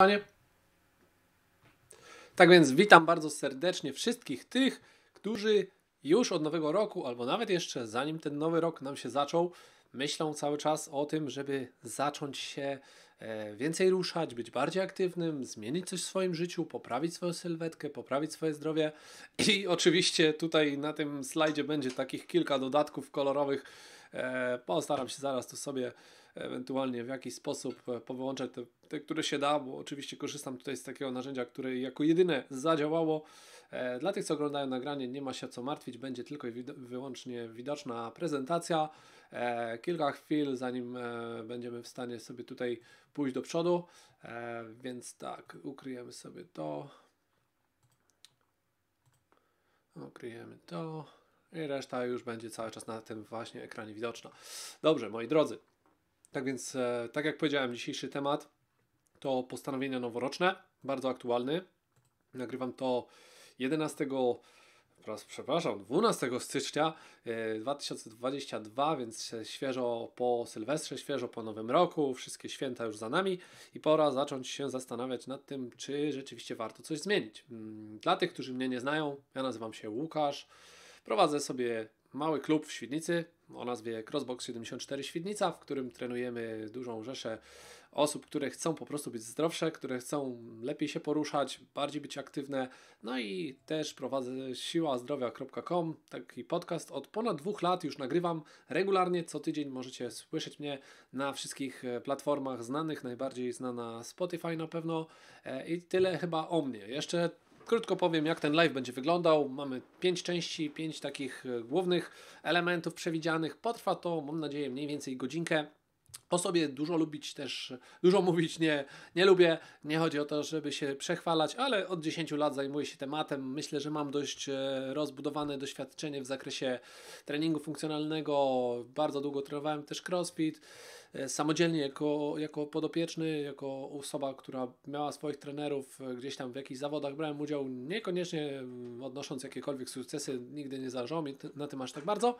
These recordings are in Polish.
Panie. Tak więc witam bardzo serdecznie wszystkich tych, którzy już od nowego roku, albo nawet jeszcze zanim ten nowy rok nam się zaczął, myślą cały czas o tym, żeby zacząć się e, więcej ruszać, być bardziej aktywnym, zmienić coś w swoim życiu, poprawić swoją sylwetkę, poprawić swoje zdrowie. I oczywiście tutaj na tym slajdzie będzie takich kilka dodatków kolorowych. E, postaram się zaraz to sobie ewentualnie w jakiś sposób e, powyłączać te, te, które się da, bo oczywiście korzystam tutaj z takiego narzędzia, które jako jedyne zadziałało. E, dla tych, co oglądają nagranie, nie ma się co martwić, będzie tylko i wyłącznie widoczna prezentacja. E, kilka chwil, zanim będziemy w stanie sobie tutaj pójść do przodu, więc tak, ukryjemy sobie to. Ukryjemy to. I reszta już będzie cały czas na tym właśnie ekranie widoczna. Dobrze, moi drodzy, tak więc, e, tak jak powiedziałem, dzisiejszy temat to postanowienia noworoczne, bardzo aktualny. Nagrywam to 11 przepraszam, 12 stycznia 2022, e, więc świeżo po Sylwestrze, świeżo po Nowym Roku, wszystkie święta już za nami i pora zacząć się zastanawiać nad tym, czy rzeczywiście warto coś zmienić. Mm, dla tych, którzy mnie nie znają, ja nazywam się Łukasz, prowadzę sobie mały klub w Świdnicy o nazwie Crossbox 74 Świdnica, w którym trenujemy dużą rzeszę osób, które chcą po prostu być zdrowsze, które chcą lepiej się poruszać, bardziej być aktywne. No i też prowadzę siłazdrowia.com, taki podcast od ponad dwóch lat już nagrywam regularnie, co tydzień możecie słyszeć mnie na wszystkich e, platformach znanych, najbardziej znana Spotify na pewno e, i tyle chyba o mnie. Jeszcze Krótko powiem, jak ten live będzie wyglądał. Mamy pięć części, pięć takich e, głównych elementów przewidzianych. Potrwa to, mam nadzieję, mniej więcej godzinkę o sobie dużo lubić też, dużo mówić nie, nie lubię. Nie chodzi o to, żeby się przechwalać, ale od 10 lat zajmuję się tematem. Myślę, że mam dość e, rozbudowane doświadczenie w zakresie treningu funkcjonalnego. Bardzo długo trenowałem też crossfit. E, samodzielnie jako, jako podopieczny, jako osoba, która miała swoich trenerów e, gdzieś tam w jakichś zawodach, brałem udział, niekoniecznie mm, odnosząc jakiekolwiek sukcesy, nigdy nie zależało mi na tym aż tak bardzo.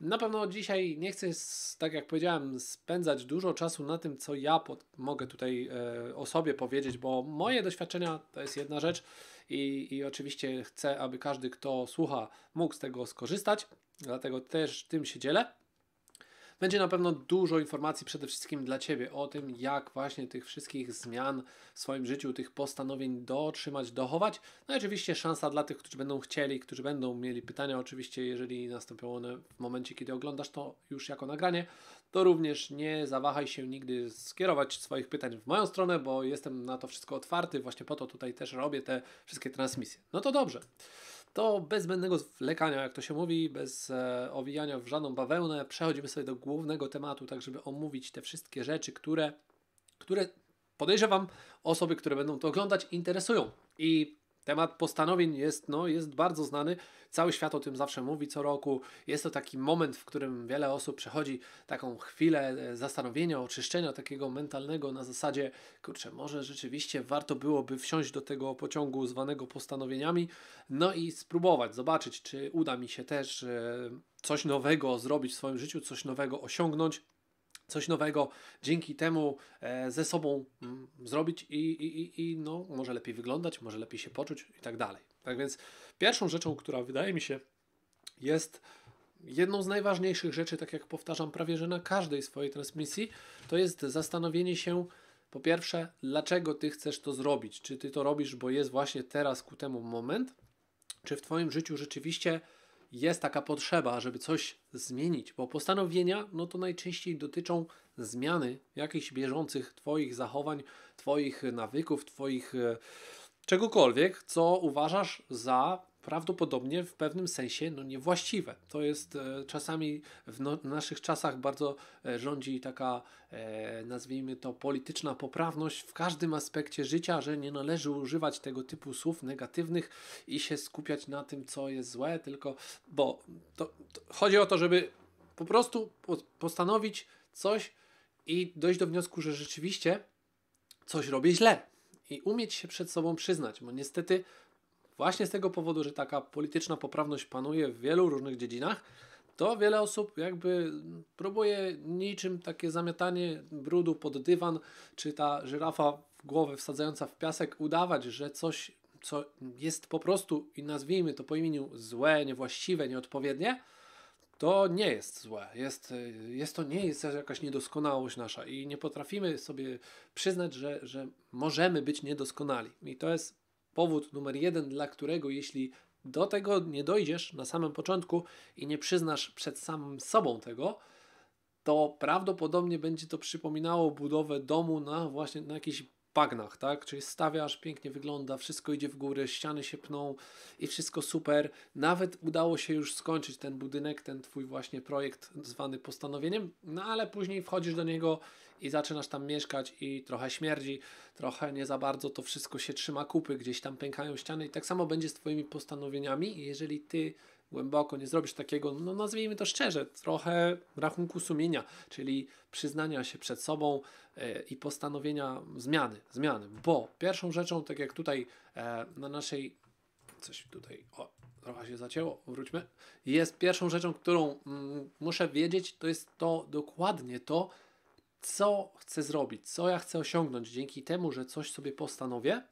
Na pewno dzisiaj nie chcę, tak jak powiedziałem, spędzać dużo dużo czasu na tym, co ja pod, mogę tutaj e, o sobie powiedzieć, bo moje doświadczenia to jest jedna rzecz i, i oczywiście chcę, aby każdy, kto słucha, mógł z tego skorzystać, dlatego też tym się dzielę. Będzie na pewno dużo informacji przede wszystkim dla Ciebie o tym, jak właśnie tych wszystkich zmian w swoim życiu, tych postanowień dotrzymać, dochować. No i oczywiście szansa dla tych, którzy będą chcieli, którzy będą mieli pytania, oczywiście jeżeli nastąpią one w momencie, kiedy oglądasz to już jako nagranie, to również nie zawahaj się nigdy skierować swoich pytań w moją stronę, bo jestem na to wszystko otwarty, właśnie po to tutaj też robię te wszystkie transmisje. No to dobrze. To bez zbędnego zwlekania, jak to się mówi, bez e, owijania w żadną bawełnę, przechodzimy sobie do głównego tematu, tak żeby omówić te wszystkie rzeczy, które, które podejrzewam osoby, które będą to oglądać, interesują. I Temat postanowień jest, no, jest bardzo znany, cały świat o tym zawsze mówi co roku. Jest to taki moment, w którym wiele osób przechodzi taką chwilę e, zastanowienia, oczyszczenia takiego mentalnego na zasadzie, kurczę, może rzeczywiście warto byłoby wsiąść do tego pociągu zwanego postanowieniami, no i spróbować, zobaczyć, czy uda mi się też e, coś nowego zrobić w swoim życiu, coś nowego osiągnąć coś nowego dzięki temu e, ze sobą mm, zrobić i, i, i no, może lepiej wyglądać, może lepiej się poczuć i tak dalej. Tak więc pierwszą rzeczą, która wydaje mi się jest jedną z najważniejszych rzeczy, tak jak powtarzam prawie, że na każdej swojej transmisji, to jest zastanowienie się po pierwsze, dlaczego ty chcesz to zrobić? Czy ty to robisz, bo jest właśnie teraz ku temu moment? Czy w twoim życiu rzeczywiście jest taka potrzeba, żeby coś zmienić, bo postanowienia no to najczęściej dotyczą zmiany jakichś bieżących Twoich zachowań, Twoich nawyków, Twoich e, czegokolwiek, co uważasz za prawdopodobnie w pewnym sensie no, niewłaściwe. To jest e, czasami w, no, w naszych czasach bardzo e, rządzi taka, e, nazwijmy to, polityczna poprawność w każdym aspekcie życia, że nie należy używać tego typu słów negatywnych i się skupiać na tym, co jest złe, tylko bo to, to chodzi o to, żeby po prostu po, postanowić coś i dojść do wniosku, że rzeczywiście coś robię źle. I umieć się przed sobą przyznać, bo niestety właśnie z tego powodu, że taka polityczna poprawność panuje w wielu różnych dziedzinach, to wiele osób jakby próbuje niczym takie zamiatanie brudu pod dywan, czy ta żyrafa w głowę wsadzająca w piasek udawać, że coś, co jest po prostu i nazwijmy to po imieniu złe, niewłaściwe, nieodpowiednie, to nie jest złe. Jest, jest to nie jest jakaś niedoskonałość nasza i nie potrafimy sobie przyznać, że, że możemy być niedoskonali. I to jest Powód numer jeden, dla którego jeśli do tego nie dojdziesz na samym początku i nie przyznasz przed samym sobą tego, to prawdopodobnie będzie to przypominało budowę domu na właśnie na jakiś bagnach, tak? Czyli stawiasz, pięknie wygląda, wszystko idzie w górę, ściany się pną i wszystko super. Nawet udało się już skończyć ten budynek, ten twój właśnie projekt zwany postanowieniem, no ale później wchodzisz do niego i zaczynasz tam mieszkać i trochę śmierdzi, trochę nie za bardzo to wszystko się trzyma kupy, gdzieś tam pękają ściany i tak samo będzie z twoimi postanowieniami, jeżeli ty głęboko, nie zrobisz takiego, no nazwijmy to szczerze, trochę rachunku sumienia, czyli przyznania się przed sobą e, i postanowienia zmiany, zmiany, bo pierwszą rzeczą, tak jak tutaj e, na naszej, coś tutaj, o, trochę się zacięło, wróćmy, jest pierwszą rzeczą, którą mm, muszę wiedzieć, to jest to dokładnie to, co chcę zrobić, co ja chcę osiągnąć dzięki temu, że coś sobie postanowię,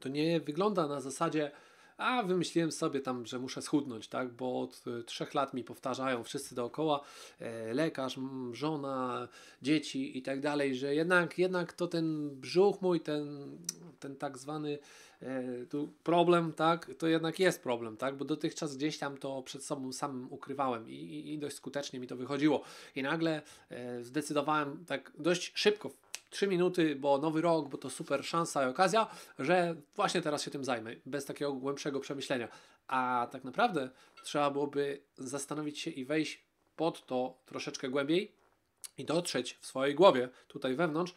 to nie wygląda na zasadzie, a wymyśliłem sobie tam, że muszę schudnąć, tak, bo od y, trzech lat mi powtarzają wszyscy dookoła, e, lekarz, żona, dzieci i tak dalej, że jednak, jednak to ten brzuch mój, ten, ten tak zwany e, tu problem, tak, to jednak jest problem, tak, bo dotychczas gdzieś tam to przed sobą samym ukrywałem i, i dość skutecznie mi to wychodziło. I nagle e, zdecydowałem tak dość szybko 3 minuty, bo nowy rok, bo to super szansa i okazja, że właśnie teraz się tym zajmę, bez takiego głębszego przemyślenia. A tak naprawdę trzeba byłoby zastanowić się i wejść pod to troszeczkę głębiej i dotrzeć w swojej głowie, tutaj wewnątrz,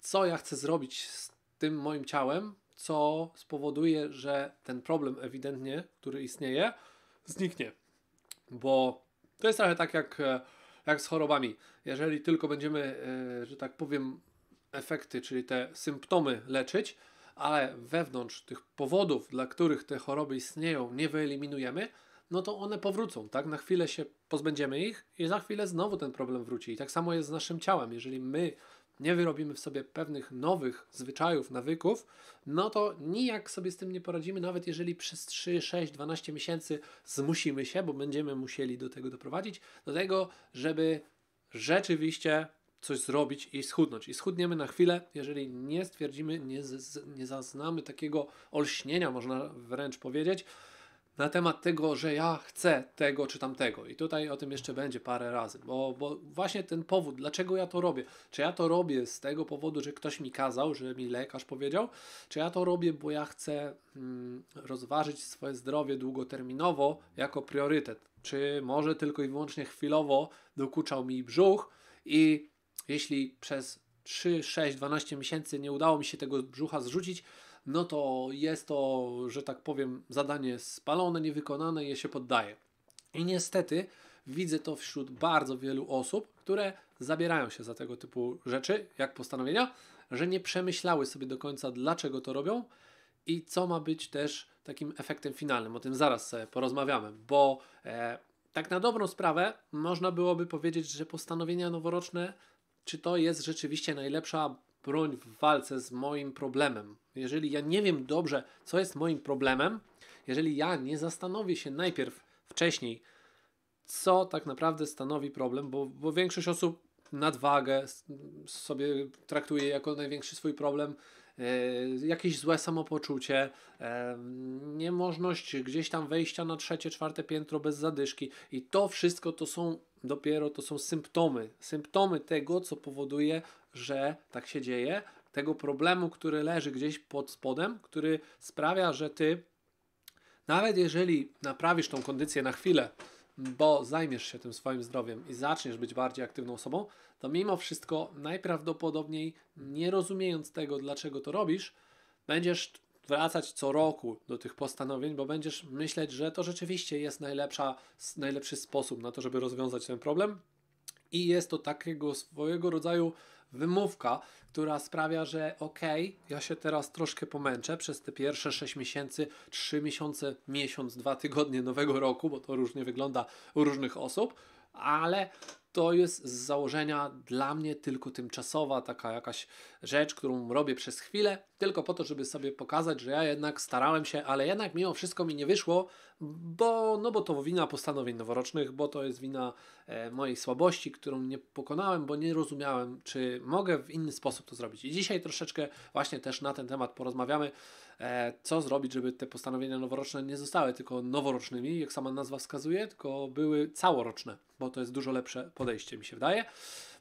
co ja chcę zrobić z tym moim ciałem, co spowoduje, że ten problem ewidentnie, który istnieje, zniknie. Bo to jest trochę tak jak, e, jak z chorobami. Jeżeli tylko będziemy, e, że tak powiem, efekty, czyli te symptomy leczyć, ale wewnątrz tych powodów, dla których te choroby istnieją, nie wyeliminujemy, no to one powrócą, tak? Na chwilę się pozbędziemy ich i za chwilę znowu ten problem wróci. I tak samo jest z naszym ciałem. Jeżeli my nie wyrobimy w sobie pewnych nowych zwyczajów, nawyków, no to nijak sobie z tym nie poradzimy, nawet jeżeli przez 3, 6, 12 miesięcy zmusimy się, bo będziemy musieli do tego doprowadzić, do tego, żeby rzeczywiście coś zrobić i schudnąć. I schudniemy na chwilę, jeżeli nie stwierdzimy, nie, z, nie zaznamy takiego olśnienia, można wręcz powiedzieć, na temat tego, że ja chcę tego czy tamtego. I tutaj o tym jeszcze będzie parę razy, bo, bo właśnie ten powód, dlaczego ja to robię. Czy ja to robię z tego powodu, że ktoś mi kazał, że mi lekarz powiedział, czy ja to robię, bo ja chcę mm, rozważyć swoje zdrowie długoterminowo jako priorytet. Czy może tylko i wyłącznie chwilowo dokuczał mi brzuch i jeśli przez 3, 6, 12 miesięcy nie udało mi się tego brzucha zrzucić, no to jest to, że tak powiem, zadanie spalone, niewykonane, je się poddaje. I niestety widzę to wśród bardzo wielu osób, które zabierają się za tego typu rzeczy, jak postanowienia, że nie przemyślały sobie do końca, dlaczego to robią i co ma być też takim efektem finalnym. O tym zaraz porozmawiamy, bo e, tak na dobrą sprawę można byłoby powiedzieć, że postanowienia noworoczne czy to jest rzeczywiście najlepsza broń w walce z moim problemem. Jeżeli ja nie wiem dobrze, co jest moim problemem, jeżeli ja nie zastanowię się najpierw wcześniej, co tak naprawdę stanowi problem, bo, bo większość osób nadwagę sobie traktuje jako największy swój problem, E, jakieś złe samopoczucie, e, niemożność gdzieś tam wejścia na trzecie, czwarte piętro bez zadyszki i to wszystko to są dopiero to są symptomy, symptomy tego, co powoduje, że tak się dzieje, tego problemu, który leży gdzieś pod spodem, który sprawia, że ty nawet jeżeli naprawisz tą kondycję na chwilę, bo zajmiesz się tym swoim zdrowiem i zaczniesz być bardziej aktywną osobą, to mimo wszystko najprawdopodobniej nie rozumiejąc tego, dlaczego to robisz, będziesz wracać co roku do tych postanowień, bo będziesz myśleć, że to rzeczywiście jest najlepsza, najlepszy sposób na to, żeby rozwiązać ten problem. I jest to takiego swojego rodzaju wymówka, która sprawia, że okej, okay, ja się teraz troszkę pomęczę przez te pierwsze 6 miesięcy, 3 miesiące, miesiąc, dwa tygodnie nowego roku, bo to różnie wygląda u różnych osób, ale to jest z założenia dla mnie tylko tymczasowa taka jakaś rzecz, którą robię przez chwilę, tylko po to, żeby sobie pokazać, że ja jednak starałem się, ale jednak mimo wszystko mi nie wyszło, bo, no bo to wina postanowień noworocznych, bo to jest wina e, mojej słabości, którą nie pokonałem, bo nie rozumiałem, czy mogę w inny sposób to zrobić. I dzisiaj troszeczkę właśnie też na ten temat porozmawiamy. E, co zrobić, żeby te postanowienia noworoczne nie zostały tylko noworocznymi, jak sama nazwa wskazuje, tylko były całoroczne, bo to jest dużo lepsze podejście, mi się wydaje.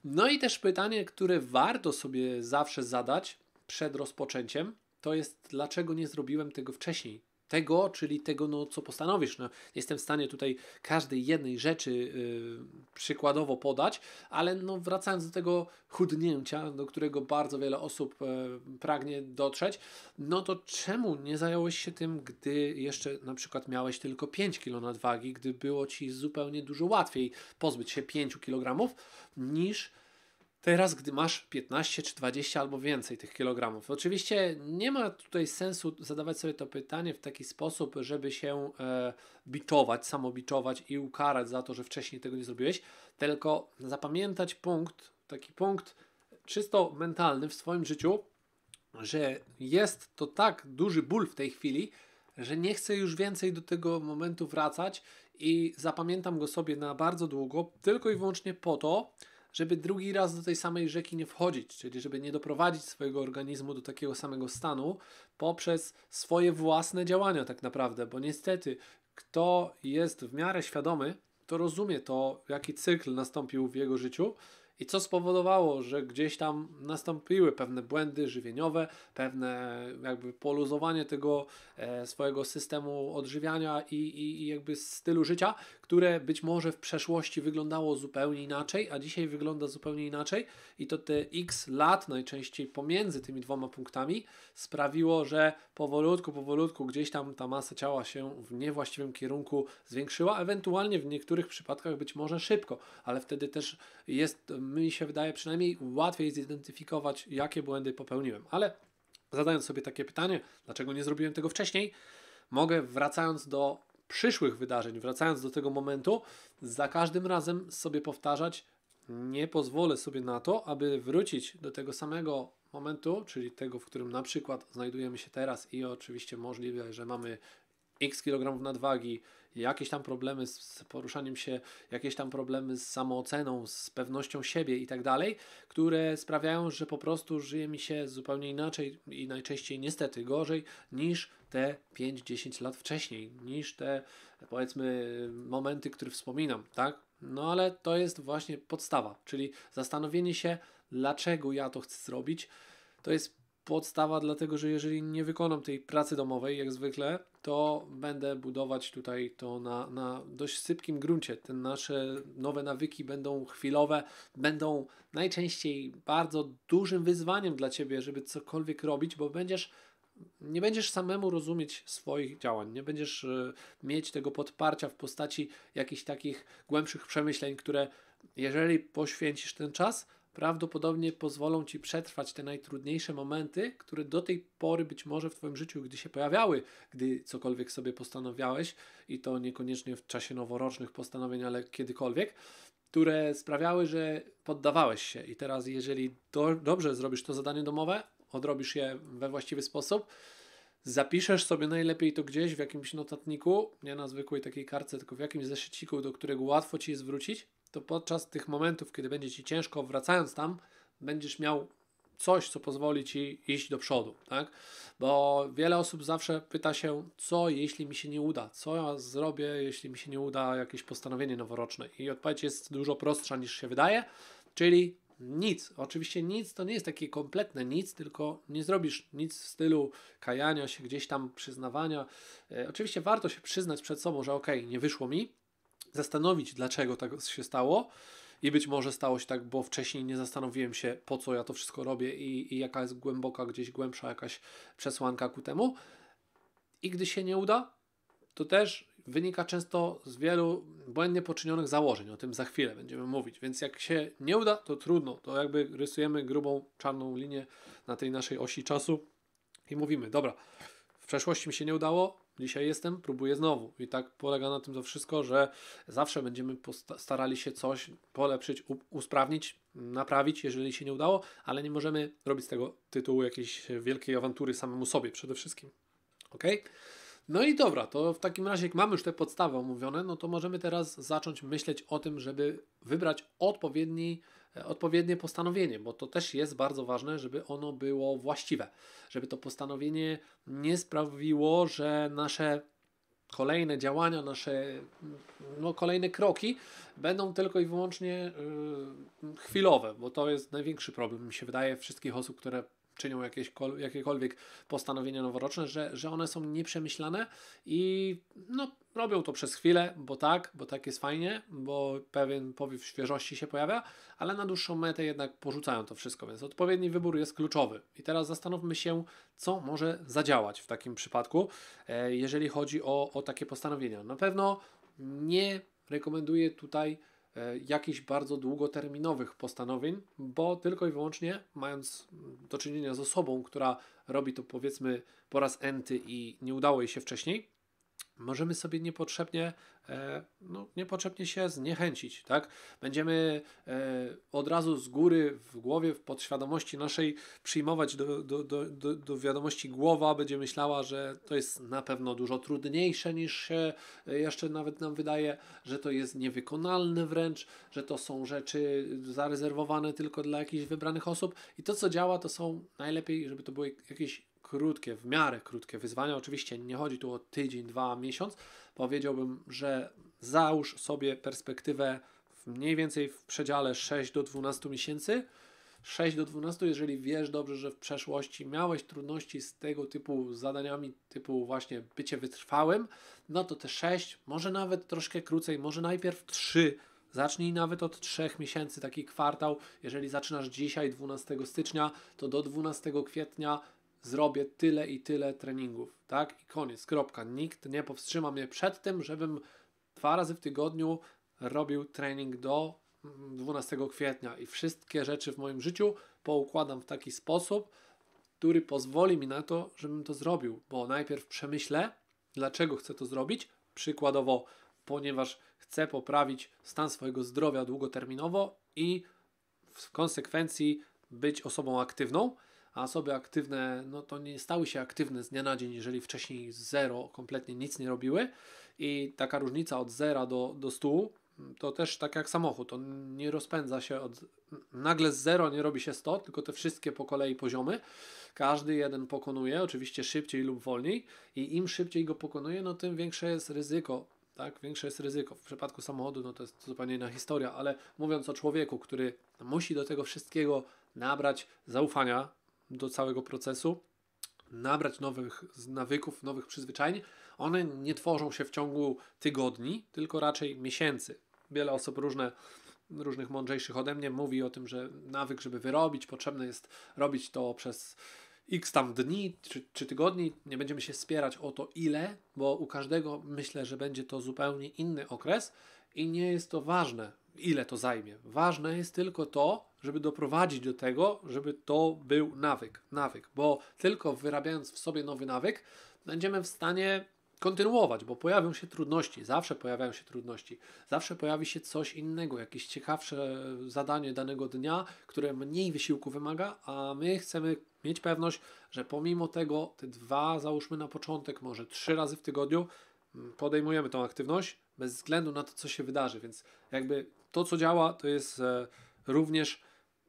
No i też pytanie, które warto sobie zawsze zadać przed rozpoczęciem, to jest dlaczego nie zrobiłem tego wcześniej tego, czyli tego, no, co postanowisz. No, jestem w stanie tutaj każdej jednej rzeczy y, przykładowo podać, ale no, wracając do tego chudnięcia, do którego bardzo wiele osób e, pragnie dotrzeć, no to czemu nie zająłeś się tym, gdy jeszcze na przykład miałeś tylko 5 kg nadwagi, gdy było ci zupełnie dużo łatwiej pozbyć się 5 kg niż Teraz, gdy masz 15 czy 20 albo więcej tych kilogramów. Oczywiście nie ma tutaj sensu zadawać sobie to pytanie w taki sposób, żeby się e, biczować, samobiczować i ukarać za to, że wcześniej tego nie zrobiłeś, tylko zapamiętać punkt, taki punkt czysto mentalny w swoim życiu, że jest to tak duży ból w tej chwili, że nie chcę już więcej do tego momentu wracać i zapamiętam go sobie na bardzo długo, tylko i wyłącznie po to, żeby drugi raz do tej samej rzeki nie wchodzić, czyli żeby nie doprowadzić swojego organizmu do takiego samego stanu poprzez swoje własne działania, tak naprawdę, bo niestety, kto jest w miarę świadomy, to rozumie to, jaki cykl nastąpił w jego życiu i co spowodowało, że gdzieś tam nastąpiły pewne błędy żywieniowe, pewne jakby poluzowanie tego e, swojego systemu odżywiania i, i, i jakby stylu życia, które być może w przeszłości wyglądało zupełnie inaczej, a dzisiaj wygląda zupełnie inaczej i to te x lat najczęściej pomiędzy tymi dwoma punktami sprawiło, że powolutku, powolutku gdzieś tam ta masa ciała się w niewłaściwym kierunku zwiększyła, ewentualnie w niektórych przypadkach być może szybko, ale wtedy też jest mi się wydaje przynajmniej łatwiej zidentyfikować, jakie błędy popełniłem. Ale zadając sobie takie pytanie, dlaczego nie zrobiłem tego wcześniej, mogę wracając do przyszłych wydarzeń, wracając do tego momentu, za każdym razem sobie powtarzać, nie pozwolę sobie na to, aby wrócić do tego samego momentu, czyli tego, w którym na przykład znajdujemy się teraz i oczywiście możliwe, że mamy x kilogramów nadwagi, jakieś tam problemy z poruszaniem się, jakieś tam problemy z samooceną, z pewnością siebie i tak dalej, które sprawiają, że po prostu żyje mi się zupełnie inaczej i najczęściej niestety gorzej niż te 5-10 lat wcześniej, niż te powiedzmy momenty, które wspominam, tak? No ale to jest właśnie podstawa, czyli zastanowienie się, dlaczego ja to chcę zrobić. To jest podstawa, dlatego że jeżeli nie wykonam tej pracy domowej, jak zwykle, to będę budować tutaj to na, na dość sypkim gruncie. Te nasze nowe nawyki będą chwilowe, będą najczęściej bardzo dużym wyzwaniem dla ciebie, żeby cokolwiek robić, bo będziesz. Nie będziesz samemu rozumieć swoich działań, nie będziesz e, mieć tego podparcia w postaci jakichś takich głębszych przemyśleń, które jeżeli poświęcisz ten czas, prawdopodobnie pozwolą ci przetrwać te najtrudniejsze momenty, które do tej pory być może w Twoim życiu, gdy się pojawiały, gdy cokolwiek sobie postanawiałeś i to niekoniecznie w czasie noworocznych postanowień, ale kiedykolwiek, które sprawiały, że poddawałeś się. I teraz, jeżeli do, dobrze zrobisz to zadanie domowe, odrobisz je we właściwy sposób, zapiszesz sobie najlepiej to gdzieś w jakimś notatniku, nie na zwykłej takiej kartce, tylko w jakimś zeszyciku, do którego łatwo ci jest wrócić to podczas tych momentów, kiedy będzie ci ciężko, wracając tam, będziesz miał coś, co pozwoli ci iść do przodu, tak? Bo wiele osób zawsze pyta się, co jeśli mi się nie uda, co ja zrobię, jeśli mi się nie uda jakieś postanowienie noworoczne. I odpowiedź jest dużo prostsza niż się wydaje, czyli nic. Oczywiście nic to nie jest takie kompletne nic, tylko nie zrobisz nic w stylu kajania się, gdzieś tam przyznawania. E, oczywiście warto się przyznać przed sobą, że ok, nie wyszło mi, zastanowić, dlaczego tak się stało. I być może stało się tak, bo wcześniej nie zastanowiłem się, po co ja to wszystko robię i, i jaka jest głęboka, gdzieś głębsza jakaś przesłanka ku temu. I gdy się nie uda, to też wynika często z wielu błędnie poczynionych założeń. O tym za chwilę będziemy mówić. Więc jak się nie uda, to trudno. To jakby rysujemy grubą, czarną linię na tej naszej osi czasu i mówimy, dobra, w przeszłości mi się nie udało, Dzisiaj jestem, próbuję znowu. I tak polega na tym to wszystko, że zawsze będziemy starali się coś polepszyć, usprawnić, naprawić, jeżeli się nie udało, ale nie możemy robić z tego tytułu jakiejś wielkiej awantury samemu sobie przede wszystkim. Ok? No i dobra, to w takim razie, jak mamy już te podstawy omówione, no to możemy teraz zacząć myśleć o tym, żeby wybrać odpowiedni odpowiednie postanowienie, bo to też jest bardzo ważne, żeby ono było właściwe, żeby to postanowienie nie sprawiło, że nasze kolejne działania, nasze no, kolejne kroki będą tylko i wyłącznie yy, chwilowe, bo to jest największy problem, mi się wydaje, wszystkich osób, które czynią jakieś, jakiekolwiek postanowienia noworoczne, że, że one są nieprzemyślane i no, Robią to przez chwilę, bo tak, bo tak jest fajnie, bo pewien powiew świeżości się pojawia, ale na dłuższą metę jednak porzucają to wszystko, więc odpowiedni wybór jest kluczowy. I teraz zastanówmy się, co może zadziałać w takim przypadku, e, jeżeli chodzi o, o takie postanowienia. Na pewno nie rekomenduję tutaj e, jakichś bardzo długoterminowych postanowień, bo tylko i wyłącznie mając do czynienia z osobą, która robi to powiedzmy po raz enty i nie udało jej się wcześniej, możemy sobie niepotrzebnie, e, no, niepotrzebnie się zniechęcić, tak? Będziemy e, od razu z góry w głowie, w podświadomości naszej przyjmować do, do, do, do, wiadomości głowa, będzie myślała, że to jest na pewno dużo trudniejsze niż się e, jeszcze nawet nam wydaje, że to jest niewykonalne wręcz, że to są rzeczy zarezerwowane tylko dla jakichś wybranych osób i to, co działa, to są najlepiej, żeby to były jakieś krótkie, w miarę krótkie wyzwania. Oczywiście nie chodzi tu o tydzień, dwa, miesiąc. Powiedziałbym, że załóż sobie perspektywę mniej więcej w przedziale 6 do 12 miesięcy. 6 do 12, jeżeli wiesz dobrze, że w przeszłości miałeś trudności z tego typu zadaniami, typu właśnie bycie wytrwałym, no to te 6, może nawet troszkę krócej, może najpierw 3. Zacznij nawet od 3 miesięcy, taki kwartał. Jeżeli zaczynasz dzisiaj, 12 stycznia, to do 12 kwietnia zrobię tyle i tyle treningów, tak? I koniec, kropka. Nikt nie powstrzyma mnie przed tym, żebym dwa razy w tygodniu robił trening do 12 mm, kwietnia i wszystkie rzeczy w moim życiu poukładam w taki sposób, który pozwoli mi na to, żebym to zrobił, bo najpierw przemyślę, dlaczego chcę to zrobić. Przykładowo, ponieważ chcę poprawić stan swojego zdrowia długoterminowo i w konsekwencji być osobą aktywną a osoby aktywne, no to nie stały się aktywne z dnia na dzień, jeżeli wcześniej zero, kompletnie nic nie robiły i taka różnica od zera do, do stu, to też tak jak samochód, on nie rozpędza się od, nagle z zero nie robi się 100, tylko te wszystkie po kolei poziomy, każdy jeden pokonuje, oczywiście szybciej lub wolniej i im szybciej go pokonuje, no tym większe jest ryzyko, tak, większe jest ryzyko. W przypadku samochodu, no to jest zupełnie inna historia, ale mówiąc o człowieku, który musi do tego wszystkiego nabrać zaufania, do całego procesu, nabrać nowych nawyków, nowych przyzwyczajeń, one nie tworzą się w ciągu tygodni, tylko raczej miesięcy. Wiele osób różne, różnych mądrzejszych ode mnie mówi o tym, że nawyk, żeby wyrobić, potrzebne jest robić to przez x tam dni czy, czy tygodni. Nie będziemy się spierać o to ile, bo u każdego myślę, że będzie to zupełnie inny okres i nie jest to ważne, ile to zajmie. Ważne jest tylko to, żeby doprowadzić do tego, żeby to był nawyk, nawyk, bo tylko wyrabiając w sobie nowy nawyk, będziemy w stanie kontynuować, bo pojawią się trudności, zawsze pojawiają się trudności, zawsze pojawi się coś innego, jakieś ciekawsze zadanie danego dnia, które mniej wysiłku wymaga, a my chcemy mieć pewność, że pomimo tego, te dwa, załóżmy na początek, może trzy razy w tygodniu, mm, podejmujemy tą aktywność bez względu na to, co się wydarzy, więc jakby to, co działa, to jest e, również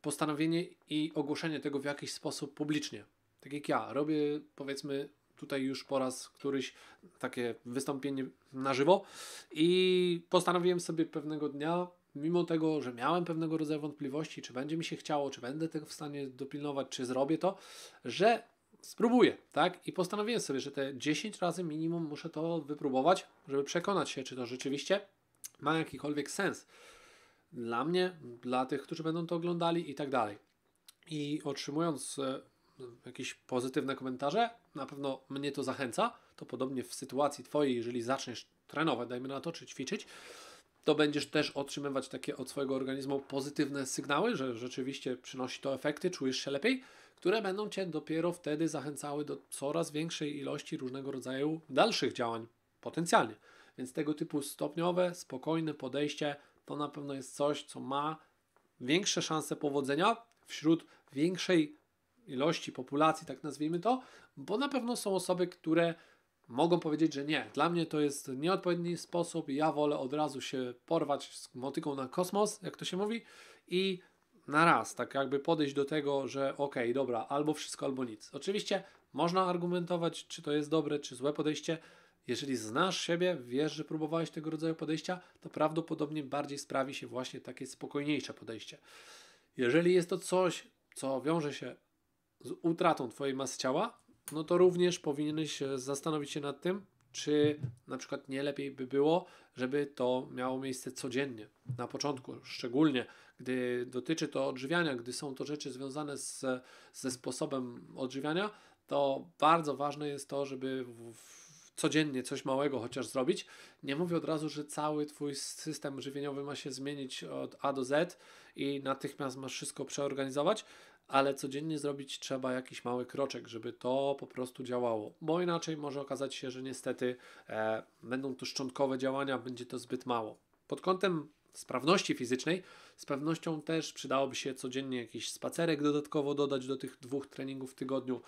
postanowienie i ogłoszenie tego w jakiś sposób publicznie. Tak jak ja robię, powiedzmy, tutaj już po raz któryś takie wystąpienie na żywo i postanowiłem sobie pewnego dnia, mimo tego, że miałem pewnego rodzaju wątpliwości, czy będzie mi się chciało, czy będę tego w stanie dopilnować, czy zrobię to, że spróbuję, tak? I postanowiłem sobie, że te 10 razy minimum muszę to wypróbować, żeby przekonać się, czy to rzeczywiście ma jakikolwiek sens dla mnie, dla tych, którzy będą to oglądali i tak dalej. I otrzymując e, jakieś pozytywne komentarze, na pewno mnie to zachęca. To podobnie w sytuacji Twojej, jeżeli zaczniesz trenować, dajmy na to, czy ćwiczyć, to będziesz też otrzymywać takie od swojego organizmu pozytywne sygnały, że rzeczywiście przynosi to efekty, czujesz się lepiej, które będą Cię dopiero wtedy zachęcały do coraz większej ilości różnego rodzaju dalszych działań potencjalnie. Więc tego typu stopniowe, spokojne podejście to na pewno jest coś, co ma większe szanse powodzenia wśród większej ilości populacji, tak nazwijmy to, bo na pewno są osoby, które mogą powiedzieć, że nie, dla mnie to jest nieodpowiedni sposób, ja wolę od razu się porwać z motyką na kosmos, jak to się mówi, i na raz, tak jakby podejść do tego, że okej, okay, dobra, albo wszystko, albo nic. Oczywiście można argumentować, czy to jest dobre, czy złe podejście, jeżeli znasz siebie, wiesz, że próbowałeś tego rodzaju podejścia, to prawdopodobnie bardziej sprawi się właśnie takie spokojniejsze podejście. Jeżeli jest to coś, co wiąże się z utratą Twojej masy ciała, no to również powinieneś e, zastanowić się nad tym, czy na przykład nie lepiej by było, żeby to miało miejsce codziennie, na początku, szczególnie gdy dotyczy to odżywiania, gdy są to rzeczy związane z, ze sposobem odżywiania, to bardzo ważne jest to, żeby w, codziennie coś małego chociaż zrobić. Nie mówię od razu, że cały Twój system żywieniowy ma się zmienić od A do Z i natychmiast masz wszystko przeorganizować, ale codziennie zrobić trzeba jakiś mały kroczek, żeby to po prostu działało, bo inaczej może okazać się, że niestety e, będą to szczątkowe działania, będzie to zbyt mało. Pod kątem sprawności fizycznej, z pewnością też przydałoby się codziennie jakiś spacerek dodatkowo dodać do tych dwóch treningów w tygodniu.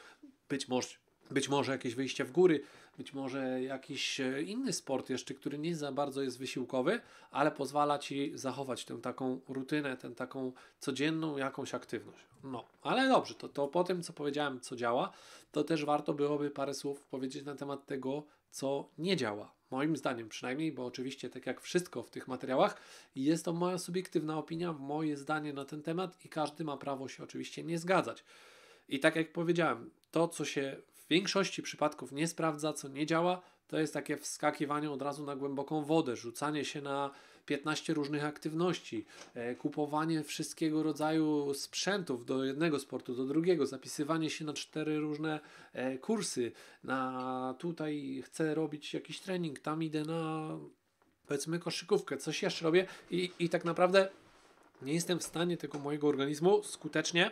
Być może być może jakieś wyjście w góry, być może jakiś e, inny sport jeszcze, który nie za bardzo jest wysiłkowy, ale pozwala ci zachować tę taką rutynę, tę taką codzienną jakąś aktywność. No, ale dobrze, to, to po tym, co powiedziałem, co działa, to też warto byłoby parę słów powiedzieć na temat tego, co nie działa. Moim zdaniem przynajmniej, bo oczywiście, tak jak wszystko w tych materiałach, jest to moja subiektywna opinia, moje zdanie na ten temat i każdy ma prawo się oczywiście nie zgadzać. I tak jak powiedziałem, to, co się większości przypadków nie sprawdza, co nie działa, to jest takie wskakiwanie od razu na głęboką wodę, rzucanie się na 15 różnych aktywności, e, kupowanie wszystkiego rodzaju sprzętów do jednego sportu, do drugiego, zapisywanie się na cztery różne e, kursy, na tutaj chcę robić jakiś trening, tam idę na powiedzmy koszykówkę, coś jeszcze robię i, i tak naprawdę nie jestem w stanie tego mojego organizmu skutecznie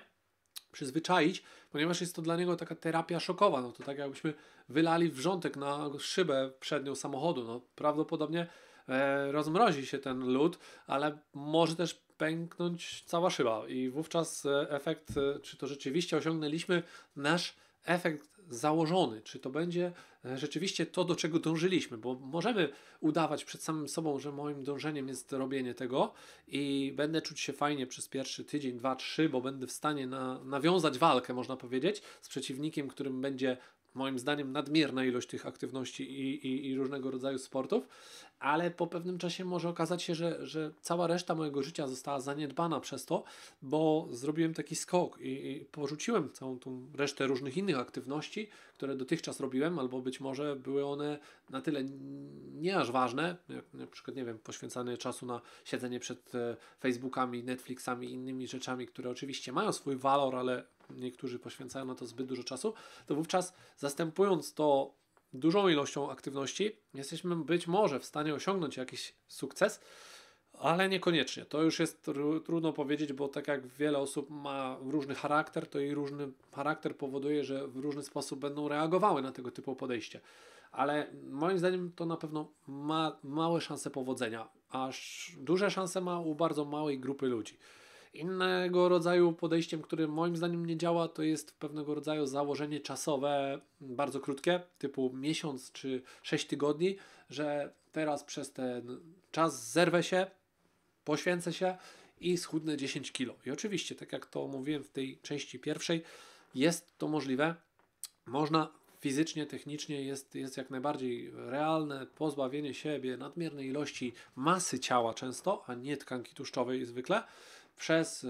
przyzwyczaić, ponieważ jest to dla niego taka terapia szokowa. No to tak jakbyśmy wylali wrzątek na szybę przednią samochodu. No prawdopodobnie e, rozmrozi się ten lód, ale może też pęknąć cała szyba i wówczas e, efekt, e, czy to rzeczywiście osiągnęliśmy nasz efekt założony, czy to będzie e, rzeczywiście to, do czego dążyliśmy, bo możemy udawać przed samym sobą, że moim dążeniem jest robienie tego i będę czuć się fajnie przez pierwszy tydzień, dwa, trzy, bo będę w stanie na, nawiązać walkę, można powiedzieć, z przeciwnikiem, którym będzie moim zdaniem nadmierna ilość tych aktywności i, i, i, różnego rodzaju sportów, ale po pewnym czasie może okazać się, że, że cała reszta mojego życia została zaniedbana przez to, bo zrobiłem taki skok i, i porzuciłem całą tą resztę różnych innych aktywności, które dotychczas robiłem, albo być może były one na tyle nie aż ważne, jak na przykład, nie wiem, poświęcanie czasu na siedzenie przed e, Facebookami, Netflixami innymi rzeczami, które oczywiście mają swój walor, ale niektórzy poświęcają na to zbyt dużo czasu, to wówczas zastępując to dużą ilością aktywności, jesteśmy być może w stanie osiągnąć jakiś sukces, ale niekoniecznie. To już jest trudno powiedzieć, bo tak jak wiele osób ma różny charakter, to i różny charakter powoduje, że w różny sposób będą reagowały na tego typu podejście. Ale moim zdaniem to na pewno ma małe szanse powodzenia, aż duże szanse ma u bardzo małej grupy ludzi. Innego rodzaju podejściem, które moim zdaniem nie działa, to jest pewnego rodzaju założenie czasowe, bardzo krótkie, typu miesiąc czy sześć tygodni, że teraz przez ten czas zerwę się, poświęcę się i schudnę 10 kilo. I oczywiście, tak jak to mówiłem w tej części pierwszej, jest to możliwe. Można fizycznie, technicznie jest, jest jak najbardziej realne pozbawienie siebie nadmiernej ilości masy ciała często, a nie tkanki tłuszczowej zwykle, przez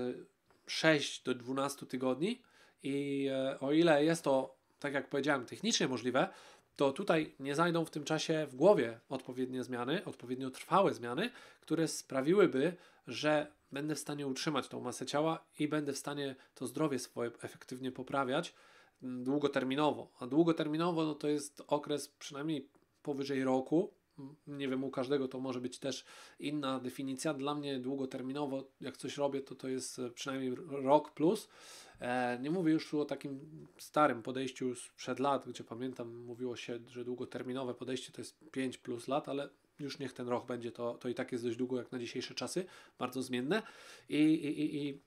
6 y, do 12 tygodni i e, o ile jest to, tak jak powiedziałem, technicznie możliwe, to tutaj nie znajdą w tym czasie w głowie odpowiednie zmiany, odpowiednio trwałe zmiany, które sprawiłyby, że będę w stanie utrzymać tą masę ciała i będę w stanie to zdrowie swoje efektywnie poprawiać mm, długoterminowo. A długoterminowo no to jest okres przynajmniej powyżej roku, nie wiem, u każdego to może być też inna definicja. Dla mnie długoterminowo, jak coś robię, to to jest e, przynajmniej rok plus. E, nie mówię już o takim starym podejściu sprzed lat, gdzie pamiętam, mówiło się, że długoterminowe podejście to jest 5 plus lat, ale już niech ten rok będzie, to, to i tak jest dość długo jak na dzisiejsze czasy, bardzo zmienne. I, i, i, i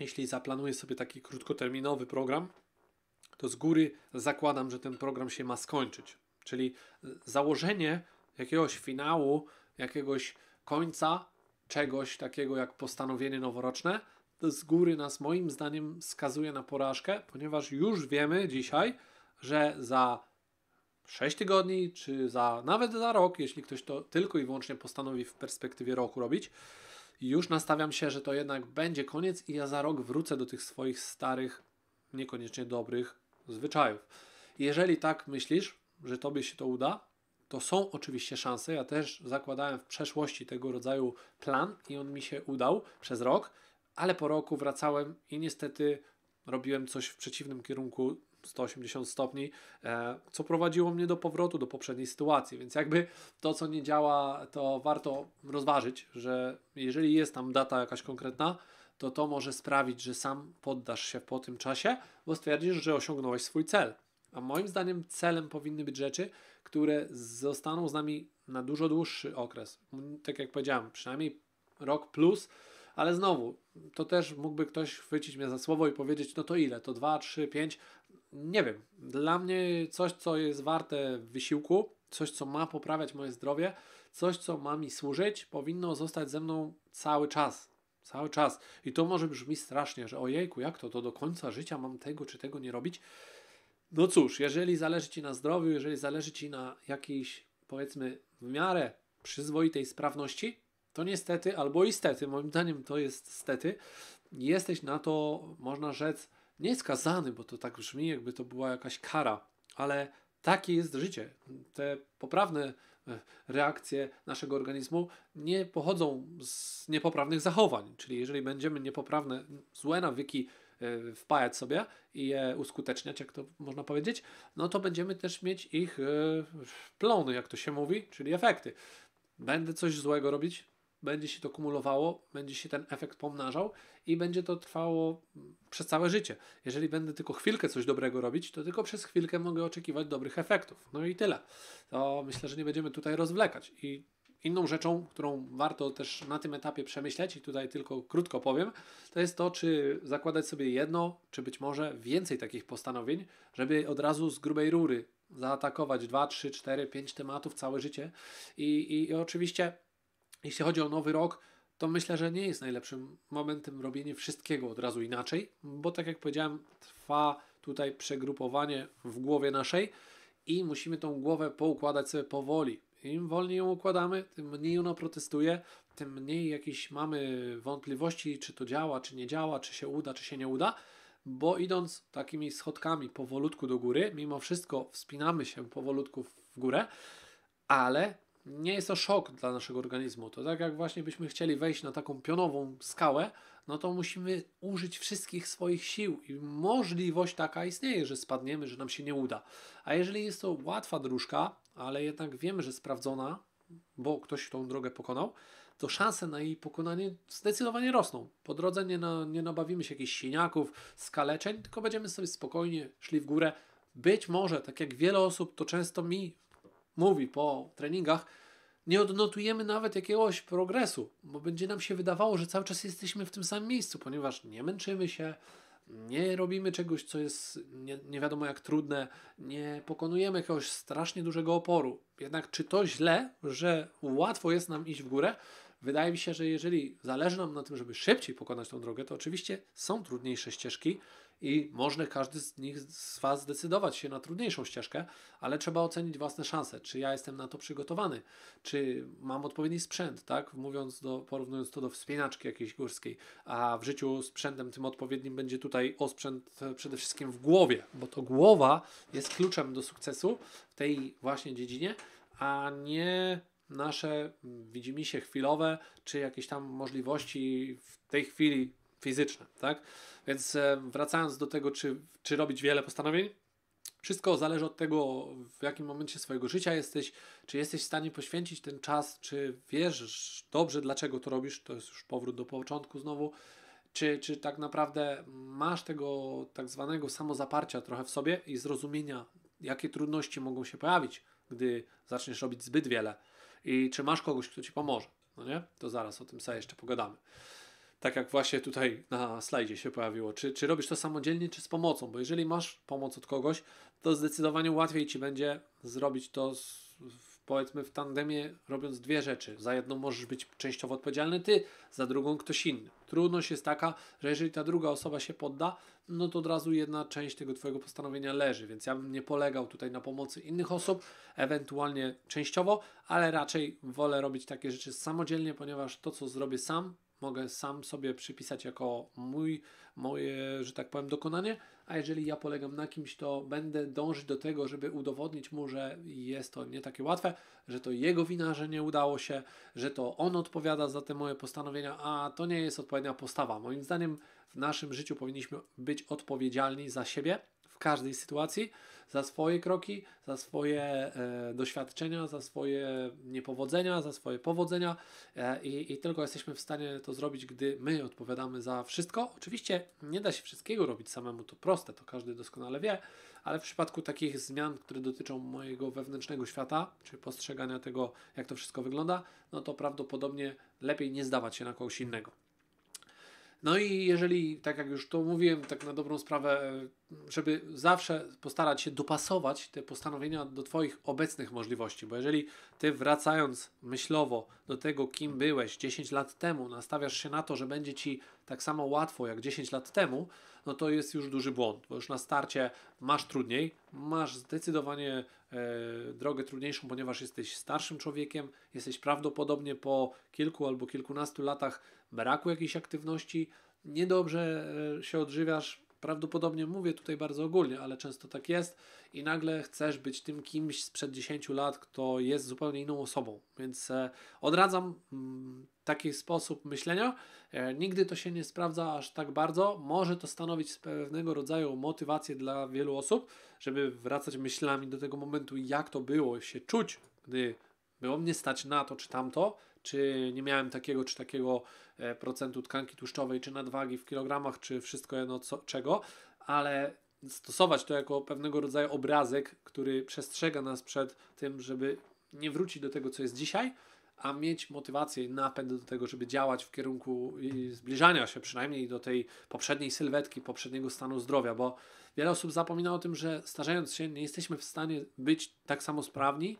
jeśli zaplanuję sobie taki krótkoterminowy program, to z góry zakładam, że ten program się ma skończyć. Czyli e, założenie jakiegoś finału, jakiegoś końca czegoś takiego jak postanowienie noworoczne, z góry nas moim zdaniem skazuje na porażkę, ponieważ już wiemy dzisiaj, że za 6 tygodni, czy za nawet za rok, jeśli ktoś to tylko i wyłącznie postanowi w perspektywie roku robić, już nastawiam się, że to jednak będzie koniec i ja za rok wrócę do tych swoich starych, niekoniecznie dobrych zwyczajów. Jeżeli tak myślisz, że tobie się to uda, to są oczywiście szanse. Ja też zakładałem w przeszłości tego rodzaju plan i on mi się udał przez rok, ale po roku wracałem i niestety robiłem coś w przeciwnym kierunku 180 stopni, e, co prowadziło mnie do powrotu do poprzedniej sytuacji. Więc jakby to, co nie działa, to warto rozważyć, że jeżeli jest tam data jakaś konkretna, to to może sprawić, że sam poddasz się po tym czasie, bo stwierdzisz, że osiągnąłeś swój cel. A moim zdaniem celem powinny być rzeczy, które zostaną z nami na dużo dłuższy okres. Tak jak powiedziałem, przynajmniej rok plus, ale znowu, to też mógłby ktoś chwycić mnie za słowo i powiedzieć, no to ile? To 2, 3, 5? Nie wiem. Dla mnie coś, co jest warte wysiłku, coś, co ma poprawiać moje zdrowie, coś, co ma mi służyć, powinno zostać ze mną cały czas. Cały czas. I to może brzmi strasznie, że ojejku, jak to, to do końca życia mam tego czy tego nie robić. No cóż, jeżeli zależy Ci na zdrowiu, jeżeli zależy Ci na jakiejś, powiedzmy, w miarę przyzwoitej sprawności, to niestety, albo i stety, moim zdaniem to jest stety, jesteś na to, można rzec, nie skazany, bo to tak brzmi, jakby to była jakaś kara, ale takie jest życie. Te poprawne e, reakcje naszego organizmu nie pochodzą z niepoprawnych zachowań, czyli jeżeli będziemy niepoprawne, złe nawyki Y, wpajać sobie i je uskuteczniać, jak to można powiedzieć, no to będziemy też mieć ich y, plony, jak to się mówi, czyli efekty. Będę coś złego robić, będzie się to kumulowało, będzie się ten efekt pomnażał i będzie to trwało mm, przez całe życie. Jeżeli będę tylko chwilkę coś dobrego robić, to tylko przez chwilkę mogę oczekiwać dobrych efektów. No i tyle. To myślę, że nie będziemy tutaj rozwlekać. I Inną rzeczą, którą warto też na tym etapie przemyśleć, i tutaj tylko krótko powiem, to jest to, czy zakładać sobie jedno, czy być może więcej takich postanowień, żeby od razu z grubej rury zaatakować 2, 3, 4, 5 tematów całe życie. I, i, i oczywiście, jeśli chodzi o nowy rok, to myślę, że nie jest najlepszym momentem robienie wszystkiego od razu inaczej, bo tak jak powiedziałem, trwa tutaj przegrupowanie w głowie naszej i musimy tą głowę poukładać sobie powoli, im wolniej ją układamy, tym mniej ona protestuje, tym mniej jakieś mamy wątpliwości, czy to działa, czy nie działa, czy się uda, czy się nie uda, bo idąc takimi schodkami powolutku do góry, mimo wszystko wspinamy się powolutku w górę, ale nie jest to szok dla naszego organizmu. To tak jak właśnie byśmy chcieli wejść na taką pionową skałę, no to musimy użyć wszystkich swoich sił i możliwość taka istnieje, że spadniemy, że nam się nie uda. A jeżeli jest to łatwa dróżka, ale jednak wiemy, że sprawdzona, bo ktoś tą drogę pokonał, to szanse na jej pokonanie zdecydowanie rosną. Po drodze nie, na, nie nabawimy się jakichś siniaków, skaleczeń, tylko będziemy sobie spokojnie szli w górę. Być może, tak jak wiele osób to często mi mówi po treningach, nie odnotujemy nawet jakiegoś progresu, bo będzie nam się wydawało, że cały czas jesteśmy w tym samym miejscu, ponieważ nie męczymy się, nie robimy czegoś, co jest nie, nie wiadomo jak trudne, nie pokonujemy jakiegoś strasznie dużego oporu. Jednak czy to źle, że łatwo jest nam iść w górę? Wydaje mi się, że jeżeli zależy nam na tym, żeby szybciej pokonać tą drogę, to oczywiście są trudniejsze ścieżki, i może każdy z nich z Was zdecydować się na trudniejszą ścieżkę, ale trzeba ocenić własne szanse, czy ja jestem na to przygotowany, czy mam odpowiedni sprzęt, tak? Mówiąc do, porównując to do wspinaczki jakiejś górskiej, a w życiu sprzętem tym odpowiednim będzie tutaj osprzęt e, przede wszystkim w głowie, bo to głowa jest kluczem do sukcesu w tej właśnie dziedzinie, a nie nasze mm, widzimy się chwilowe, czy jakieś tam możliwości w tej chwili fizyczne, tak? Więc e, wracając do tego, czy, czy robić wiele postanowień, wszystko zależy od tego, w jakim momencie swojego życia jesteś, czy jesteś w stanie poświęcić ten czas, czy wiesz dobrze, dlaczego to robisz, to jest już powrót do początku znowu, czy, czy tak naprawdę masz tego tak zwanego samozaparcia trochę w sobie i zrozumienia, jakie trudności mogą się pojawić, gdy zaczniesz robić zbyt wiele i czy masz kogoś, kto ci pomoże. No nie? To zaraz o tym sobie jeszcze pogadamy tak jak właśnie tutaj na slajdzie się pojawiło, czy, czy robisz to samodzielnie, czy z pomocą, bo jeżeli masz pomoc od kogoś, to zdecydowanie łatwiej ci będzie zrobić to z, powiedzmy w tandemie, robiąc dwie rzeczy. Za jedną możesz być częściowo odpowiedzialny ty, za drugą ktoś inny. Trudność jest taka, że jeżeli ta druga osoba się podda, no to od razu jedna część tego twojego postanowienia leży, więc ja bym nie polegał tutaj na pomocy innych osób, ewentualnie częściowo, ale raczej wolę robić takie rzeczy samodzielnie, ponieważ to, co zrobię sam, mogę sam sobie przypisać jako mój, moje, że tak powiem, dokonanie, a jeżeli ja polegam na kimś, to będę dążyć do tego, żeby udowodnić mu, że jest to nie takie łatwe, że to jego wina, że nie udało się, że to on odpowiada za te moje postanowienia, a to nie jest odpowiednia postawa. Moim zdaniem w naszym życiu powinniśmy być odpowiedzialni za siebie każdej sytuacji za swoje kroki, za swoje e, doświadczenia, za swoje niepowodzenia, za swoje powodzenia e, i, i, tylko jesteśmy w stanie to zrobić, gdy my odpowiadamy za wszystko. Oczywiście nie da się wszystkiego robić samemu, to proste, to każdy doskonale wie, ale w przypadku takich zmian, które dotyczą mojego wewnętrznego świata, czy postrzegania tego, jak to wszystko wygląda, no to prawdopodobnie lepiej nie zdawać się na kogoś innego. No i jeżeli, tak jak już to mówiłem, tak na dobrą sprawę, żeby zawsze postarać się dopasować te postanowienia do Twoich obecnych możliwości, bo jeżeli Ty wracając myślowo do tego, kim byłeś 10 lat temu, nastawiasz się na to, że będzie Ci tak samo łatwo jak 10 lat temu, no to jest już duży błąd, bo już na starcie masz trudniej, masz zdecydowanie e, drogę trudniejszą, ponieważ jesteś starszym człowiekiem, jesteś prawdopodobnie po kilku albo kilkunastu latach braku jakiejś aktywności, niedobrze e, się odżywiasz. Prawdopodobnie mówię tutaj bardzo ogólnie, ale często tak jest i nagle chcesz być tym kimś sprzed 10 lat, kto jest zupełnie inną osobą. Więc e, odradzam mm, taki sposób myślenia. E, nigdy to się nie sprawdza aż tak bardzo. Może to stanowić pewnego rodzaju motywację dla wielu osób, żeby wracać myślami do tego momentu, jak to było się czuć, gdy było mnie stać na to czy tamto, czy nie miałem takiego czy takiego e, procentu tkanki tłuszczowej, czy nadwagi w kilogramach, czy wszystko jedno co, czego, ale stosować to jako pewnego rodzaju obrazek, który przestrzega nas przed tym, żeby nie wrócić do tego, co jest dzisiaj, a mieć motywację i napęd do tego, żeby działać w kierunku zbliżania się przynajmniej do tej poprzedniej sylwetki, poprzedniego stanu zdrowia, bo wiele osób zapomina o tym, że starzejąc się nie jesteśmy w stanie być tak samo sprawni,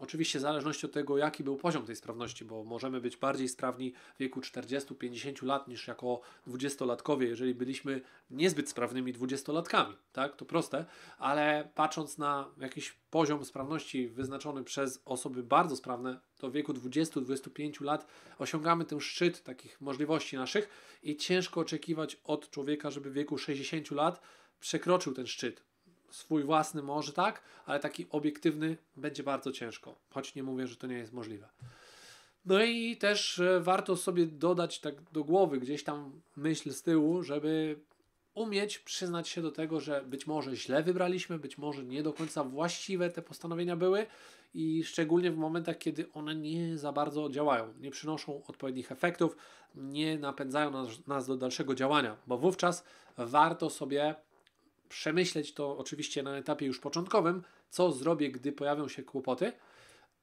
Oczywiście w zależności od tego, jaki był poziom tej sprawności, bo możemy być bardziej sprawni w wieku 40-50 lat niż jako 20-latkowie, jeżeli byliśmy niezbyt sprawnymi 20-latkami, tak? To proste, ale patrząc na jakiś poziom sprawności wyznaczony przez osoby bardzo sprawne, to w wieku 20-25 lat osiągamy ten szczyt takich możliwości naszych i ciężko oczekiwać od człowieka, żeby w wieku 60 lat przekroczył ten szczyt, swój własny może tak, ale taki obiektywny będzie bardzo ciężko. Choć nie mówię, że to nie jest możliwe. No i też e, warto sobie dodać tak do głowy gdzieś tam myśl z tyłu, żeby umieć przyznać się do tego, że być może źle wybraliśmy, być może nie do końca właściwe te postanowienia były i szczególnie w momentach, kiedy one nie za bardzo działają, nie przynoszą odpowiednich efektów, nie napędzają nas, nas do dalszego działania, bo wówczas warto sobie przemyśleć to oczywiście na etapie już początkowym, co zrobię, gdy pojawią się kłopoty,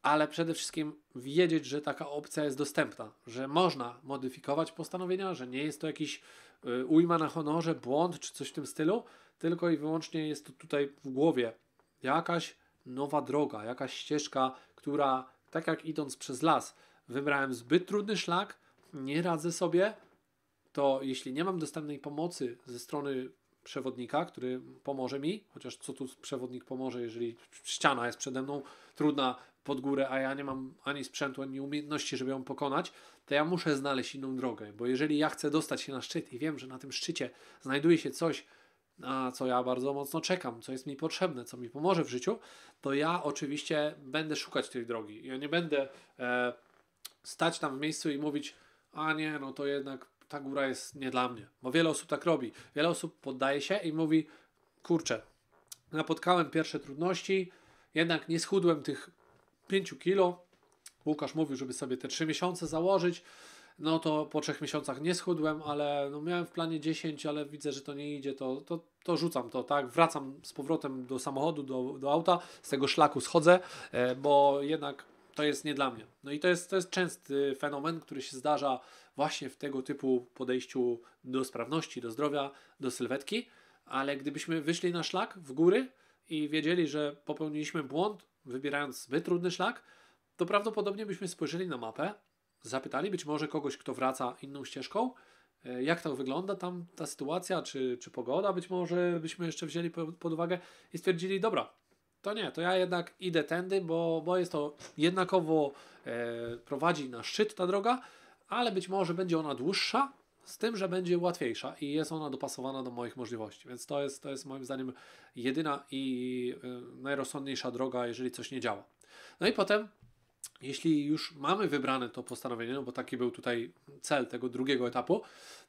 ale przede wszystkim wiedzieć, że taka opcja jest dostępna, że można modyfikować postanowienia, że nie jest to jakiś y, ujma na honorze, błąd czy coś w tym stylu, tylko i wyłącznie jest to tutaj w głowie jakaś nowa droga, jakaś ścieżka, która tak jak idąc przez las, wybrałem zbyt trudny szlak, nie radzę sobie, to jeśli nie mam dostępnej pomocy ze strony przewodnika, który pomoże mi, chociaż co tu przewodnik pomoże, jeżeli ściana jest przede mną trudna pod górę, a ja nie mam ani sprzętu, ani umiejętności, żeby ją pokonać, to ja muszę znaleźć inną drogę, bo jeżeli ja chcę dostać się na szczyt i wiem, że na tym szczycie znajduje się coś, na co ja bardzo mocno czekam, co jest mi potrzebne, co mi pomoże w życiu, to ja oczywiście będę szukać tej drogi. Ja nie będę e, stać tam w miejscu i mówić, a nie, no to jednak ta góra jest nie dla mnie. Bo wiele osób tak robi. Wiele osób poddaje się i mówi, kurczę, napotkałem pierwsze trudności, jednak nie schudłem tych 5 kilo. Łukasz mówił, żeby sobie te 3 miesiące założyć. No to po trzech miesiącach nie schudłem, ale no miałem w planie 10, ale widzę, że to nie idzie, to, to, to rzucam to, tak? Wracam z powrotem do samochodu, do, do auta, z tego szlaku schodzę, e, bo jednak to jest nie dla mnie. No i to jest, to jest częsty fenomen, który się zdarza właśnie w tego typu podejściu do sprawności, do zdrowia, do sylwetki, ale gdybyśmy wyszli na szlak w góry i wiedzieli, że popełniliśmy błąd, wybierając zbyt trudny szlak, to prawdopodobnie byśmy spojrzeli na mapę, zapytali być może kogoś, kto wraca inną ścieżką, e, jak to wygląda tam ta sytuacja, czy, czy pogoda być może byśmy jeszcze wzięli pod uwagę i stwierdzili, dobra, to nie, to ja jednak idę tędy, bo, bo jest to jednakowo e, prowadzi na szczyt ta droga, ale być może będzie ona dłuższa, z tym, że będzie łatwiejsza i jest ona dopasowana do moich możliwości. Więc to jest, to jest moim zdaniem jedyna i y, najrozsądniejsza droga, jeżeli coś nie działa. No i potem, jeśli już mamy wybrane to postanowienie, no bo taki był tutaj cel tego drugiego etapu,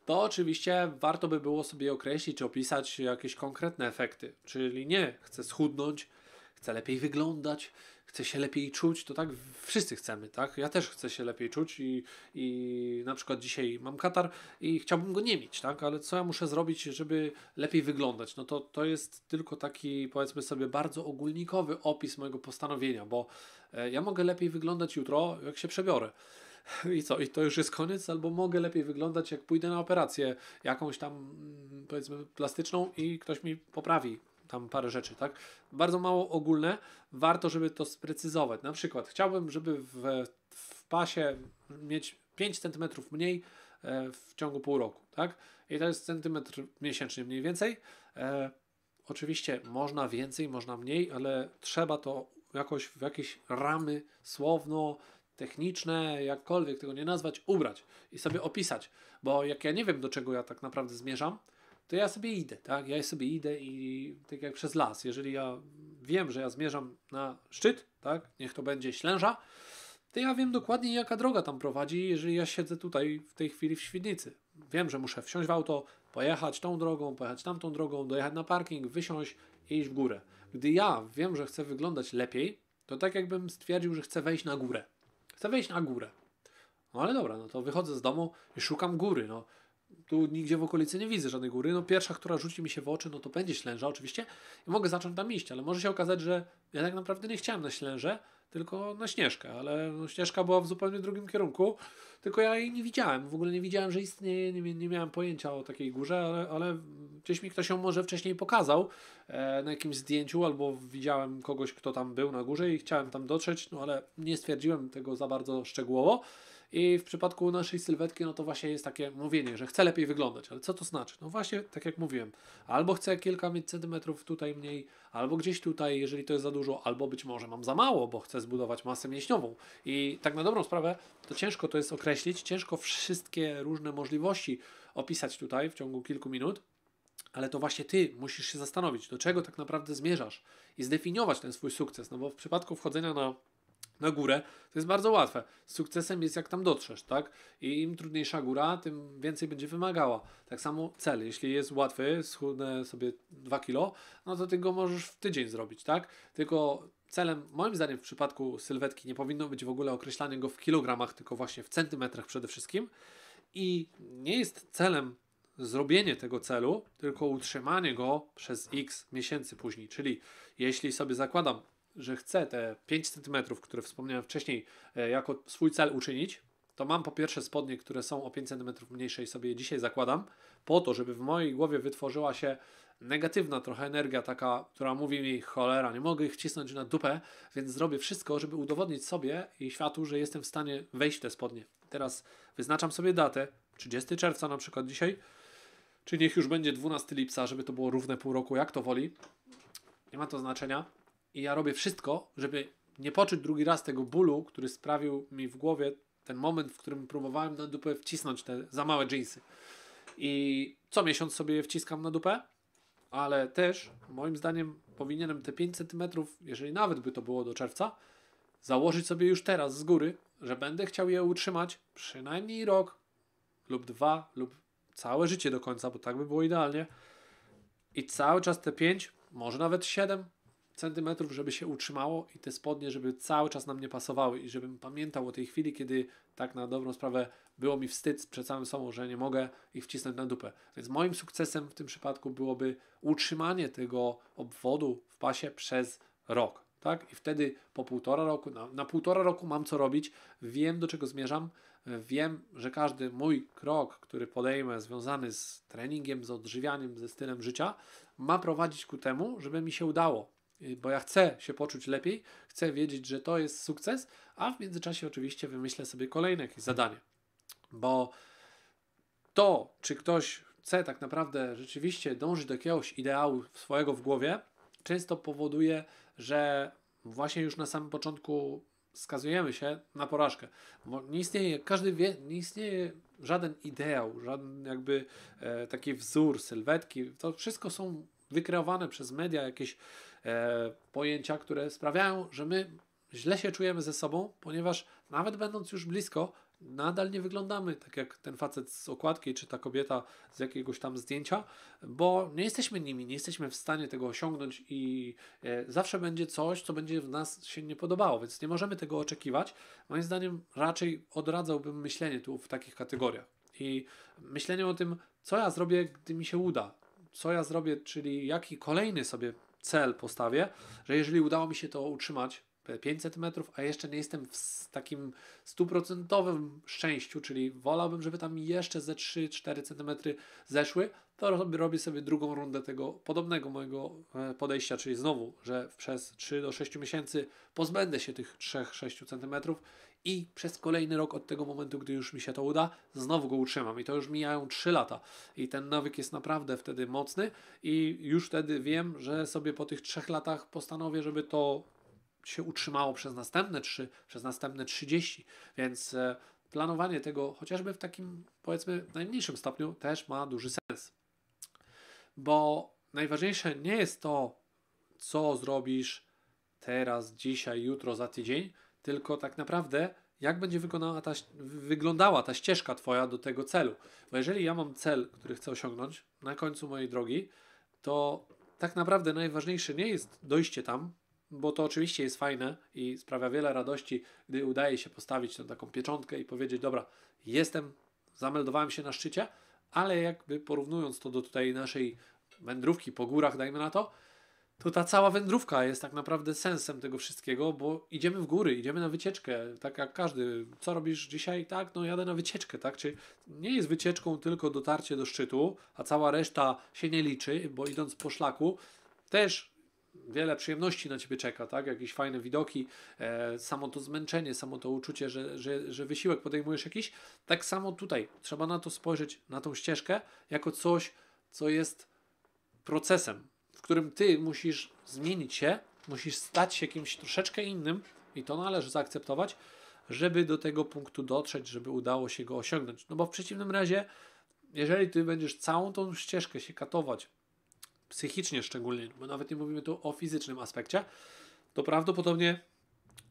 to oczywiście warto by było sobie określić, czy opisać jakieś konkretne efekty. Czyli nie chcę schudnąć, chcę lepiej wyglądać, chce się lepiej czuć, to tak wszyscy chcemy, tak? Ja też chcę się lepiej czuć i, i na przykład dzisiaj mam katar i chciałbym go nie mieć, tak? Ale co ja muszę zrobić, żeby lepiej wyglądać? No to, to jest tylko taki, powiedzmy sobie, bardzo ogólnikowy opis mojego postanowienia, bo e, ja mogę lepiej wyglądać jutro, jak się przebiorę. I co, i to już jest koniec, albo mogę lepiej wyglądać, jak pójdę na operację jakąś tam, mm, powiedzmy, plastyczną i ktoś mi poprawi tam parę rzeczy, tak? Bardzo mało ogólne, warto, żeby to sprecyzować. Na przykład chciałbym, żeby w, w pasie mieć 5 cm mniej e, w ciągu pół roku, tak? I to jest centymetr miesięcznie mniej więcej. E, oczywiście można więcej, można mniej, ale trzeba to jakoś w jakieś ramy słowno, techniczne, jakkolwiek tego nie nazwać, ubrać i sobie opisać. Bo jak ja nie wiem, do czego ja tak naprawdę zmierzam, to ja sobie idę, tak? Ja sobie idę i tak jak przez las, jeżeli ja wiem, że ja zmierzam na szczyt, tak? Niech to będzie Ślęża, to ja wiem dokładnie jaka droga tam prowadzi, jeżeli ja siedzę tutaj w tej chwili w Świdnicy. Wiem, że muszę wsiąść w auto, pojechać tą drogą, pojechać tamtą drogą, dojechać na parking, wysiąść i iść w górę. Gdy ja wiem, że chcę wyglądać lepiej, to tak jakbym stwierdził, że chcę wejść na górę. Chcę wejść na górę. No ale dobra, no to wychodzę z domu i szukam góry. No tu nigdzie w okolicy nie widzę żadnej góry. No pierwsza, która rzuci mi się w oczy, no to będzie Ślęża oczywiście. I mogę zacząć tam iść, ale może się okazać, że ja tak naprawdę nie chciałem na Ślężę, tylko na Śnieżkę, ale no, Śnieżka była w zupełnie drugim kierunku, tylko ja jej nie widziałem, w ogóle nie widziałem, że istnieje, nie, nie miałem pojęcia o takiej górze, ale, ale gdzieś mi ktoś ją może wcześniej pokazał e, na jakimś zdjęciu, albo widziałem kogoś, kto tam był na górze i chciałem tam dotrzeć, no ale nie stwierdziłem tego za bardzo szczegółowo. I w przypadku naszej sylwetki, no to właśnie jest takie mówienie, że chcę lepiej wyglądać, ale co to znaczy? No właśnie, tak jak mówiłem, albo chcę kilka centymetrów tutaj mniej, albo gdzieś tutaj, jeżeli to jest za dużo, albo być może mam za mało, bo chcę zbudować masę mięśniową. I tak na dobrą sprawę, to ciężko to jest określić określić. Ciężko wszystkie różne możliwości opisać tutaj w ciągu kilku minut, ale to właśnie ty musisz się zastanowić, do czego tak naprawdę zmierzasz i zdefiniować ten swój sukces. No bo w przypadku wchodzenia na na górę, to jest bardzo łatwe. Sukcesem jest jak tam dotrzesz, tak? I im trudniejsza góra, tym więcej będzie wymagała. Tak samo cel, jeśli jest łatwy, schudnę sobie 2 kilo, no to ty go możesz w tydzień zrobić, tak? Tylko Celem, moim zdaniem, w przypadku sylwetki nie powinno być w ogóle określanie go w kilogramach, tylko właśnie w centymetrach przede wszystkim. I nie jest celem zrobienie tego celu, tylko utrzymanie go przez x miesięcy później. Czyli jeśli sobie zakładam, że chcę te 5 cm, które wspomniałem wcześniej, e, jako swój cel uczynić, to mam po pierwsze spodnie, które są o 5 cm mniejsze i sobie je dzisiaj zakładam, po to, żeby w mojej głowie wytworzyła się negatywna trochę energia, taka, która mówi mi, cholera, nie mogę ich wcisnąć na dupę, więc zrobię wszystko, żeby udowodnić sobie i światu, że jestem w stanie wejść w te spodnie. Teraz wyznaczam sobie datę, 30 czerwca na przykład dzisiaj, czy niech już będzie 12 lipca, żeby to było równe pół roku, jak to woli. Nie ma to znaczenia. I ja robię wszystko, żeby nie poczuć drugi raz tego bólu, który sprawił mi w głowie ten moment, w którym próbowałem na dupę wcisnąć te za małe dżinsy. I co miesiąc sobie je wciskam na dupę ale też moim zdaniem powinienem te 5 cm, jeżeli nawet by to było do czerwca, założyć sobie już teraz z góry, że będę chciał je utrzymać przynajmniej rok lub dwa lub całe życie do końca, bo tak by było idealnie. I cały czas te 5, może nawet 7 centymetrów, żeby się utrzymało i te spodnie, żeby cały czas na mnie pasowały i żebym pamiętał o tej chwili, kiedy tak na dobrą sprawę było mi wstyd przed samym sobą, że nie mogę ich wcisnąć na dupę. Więc moim sukcesem w tym przypadku byłoby utrzymanie tego obwodu w pasie przez rok. Tak? I wtedy po półtora roku, na, na półtora roku mam co robić, wiem do czego zmierzam, wiem, że każdy mój krok, który podejmę związany z treningiem, z odżywianiem, ze stylem życia, ma prowadzić ku temu, żeby mi się udało. Y, bo ja chcę się poczuć lepiej, chcę wiedzieć, że to jest sukces, a w międzyczasie oczywiście wymyślę sobie kolejne jakieś zadanie. Bo to, czy ktoś chce tak naprawdę rzeczywiście dążyć do jakiegoś ideału swojego w głowie, często powoduje, że właśnie już na samym początku skazujemy się na porażkę. Bo nie istnieje, każdy wie, nie istnieje żaden ideał, żaden jakby e, taki wzór, sylwetki. To wszystko są wykreowane przez media, jakieś E, pojęcia, które sprawiają, że my źle się czujemy ze sobą, ponieważ nawet będąc już blisko, nadal nie wyglądamy tak jak ten facet z okładki, czy ta kobieta z jakiegoś tam zdjęcia, bo nie jesteśmy nimi, nie jesteśmy w stanie tego osiągnąć i e, zawsze będzie coś, co będzie w nas się nie podobało, więc nie możemy tego oczekiwać. Moim zdaniem raczej odradzałbym myślenie tu w takich kategoriach i myślenie o tym, co ja zrobię, gdy mi się uda, co ja zrobię, czyli jaki kolejny sobie cel postawię, że jeżeli udało mi się to utrzymać, te 500 metrów, a jeszcze nie jestem w takim stuprocentowym szczęściu, czyli wolałbym, żeby tam jeszcze ze 3-4 centymetry zeszły, to robię sobie drugą rundę tego podobnego mojego e, podejścia, czyli znowu, że przez 3 do 6 miesięcy pozbędę się tych 3-6 cm i przez kolejny rok od tego momentu, gdy już mi się to uda, znowu go utrzymam. I to już mijają 3 lata. I ten nawyk jest naprawdę wtedy mocny i już wtedy wiem, że sobie po tych 3 latach postanowię, żeby to się utrzymało przez następne 3, przez następne 30. Więc e, planowanie tego chociażby w takim powiedzmy najmniejszym stopniu też ma duży sens bo najważniejsze nie jest to, co zrobisz teraz, dzisiaj, jutro, za tydzień, tylko tak naprawdę jak będzie ta, wyglądała ta ścieżka Twoja do tego celu. Bo jeżeli ja mam cel, który chcę osiągnąć na końcu mojej drogi, to tak naprawdę najważniejsze nie jest dojście tam, bo to oczywiście jest fajne i sprawia wiele radości, gdy udaje się postawić tam taką pieczątkę i powiedzieć: Dobra, jestem, zameldowałem się na szczycie, ale jakby porównując to do tutaj naszej wędrówki po górach, dajmy na to, to ta cała wędrówka jest tak naprawdę sensem tego wszystkiego, bo idziemy w góry, idziemy na wycieczkę, tak jak każdy. Co robisz dzisiaj? Tak, no jadę na wycieczkę, tak? Czy nie jest wycieczką tylko dotarcie do szczytu, a cała reszta się nie liczy, bo idąc po szlaku też wiele przyjemności na ciebie czeka, tak? Jakieś fajne widoki, e, samo to zmęczenie, samo to uczucie, że, że, że wysiłek podejmujesz jakiś. Tak samo tutaj trzeba na to spojrzeć, na tą ścieżkę, jako coś, co jest procesem, w którym ty musisz zmienić się, musisz stać się kimś troszeczkę innym i to należy zaakceptować, żeby do tego punktu dotrzeć, żeby udało się go osiągnąć. No bo w przeciwnym razie, jeżeli ty będziesz całą tą ścieżkę się katować, psychicznie szczególnie, bo nawet nie mówimy tu o fizycznym aspekcie, to prawdopodobnie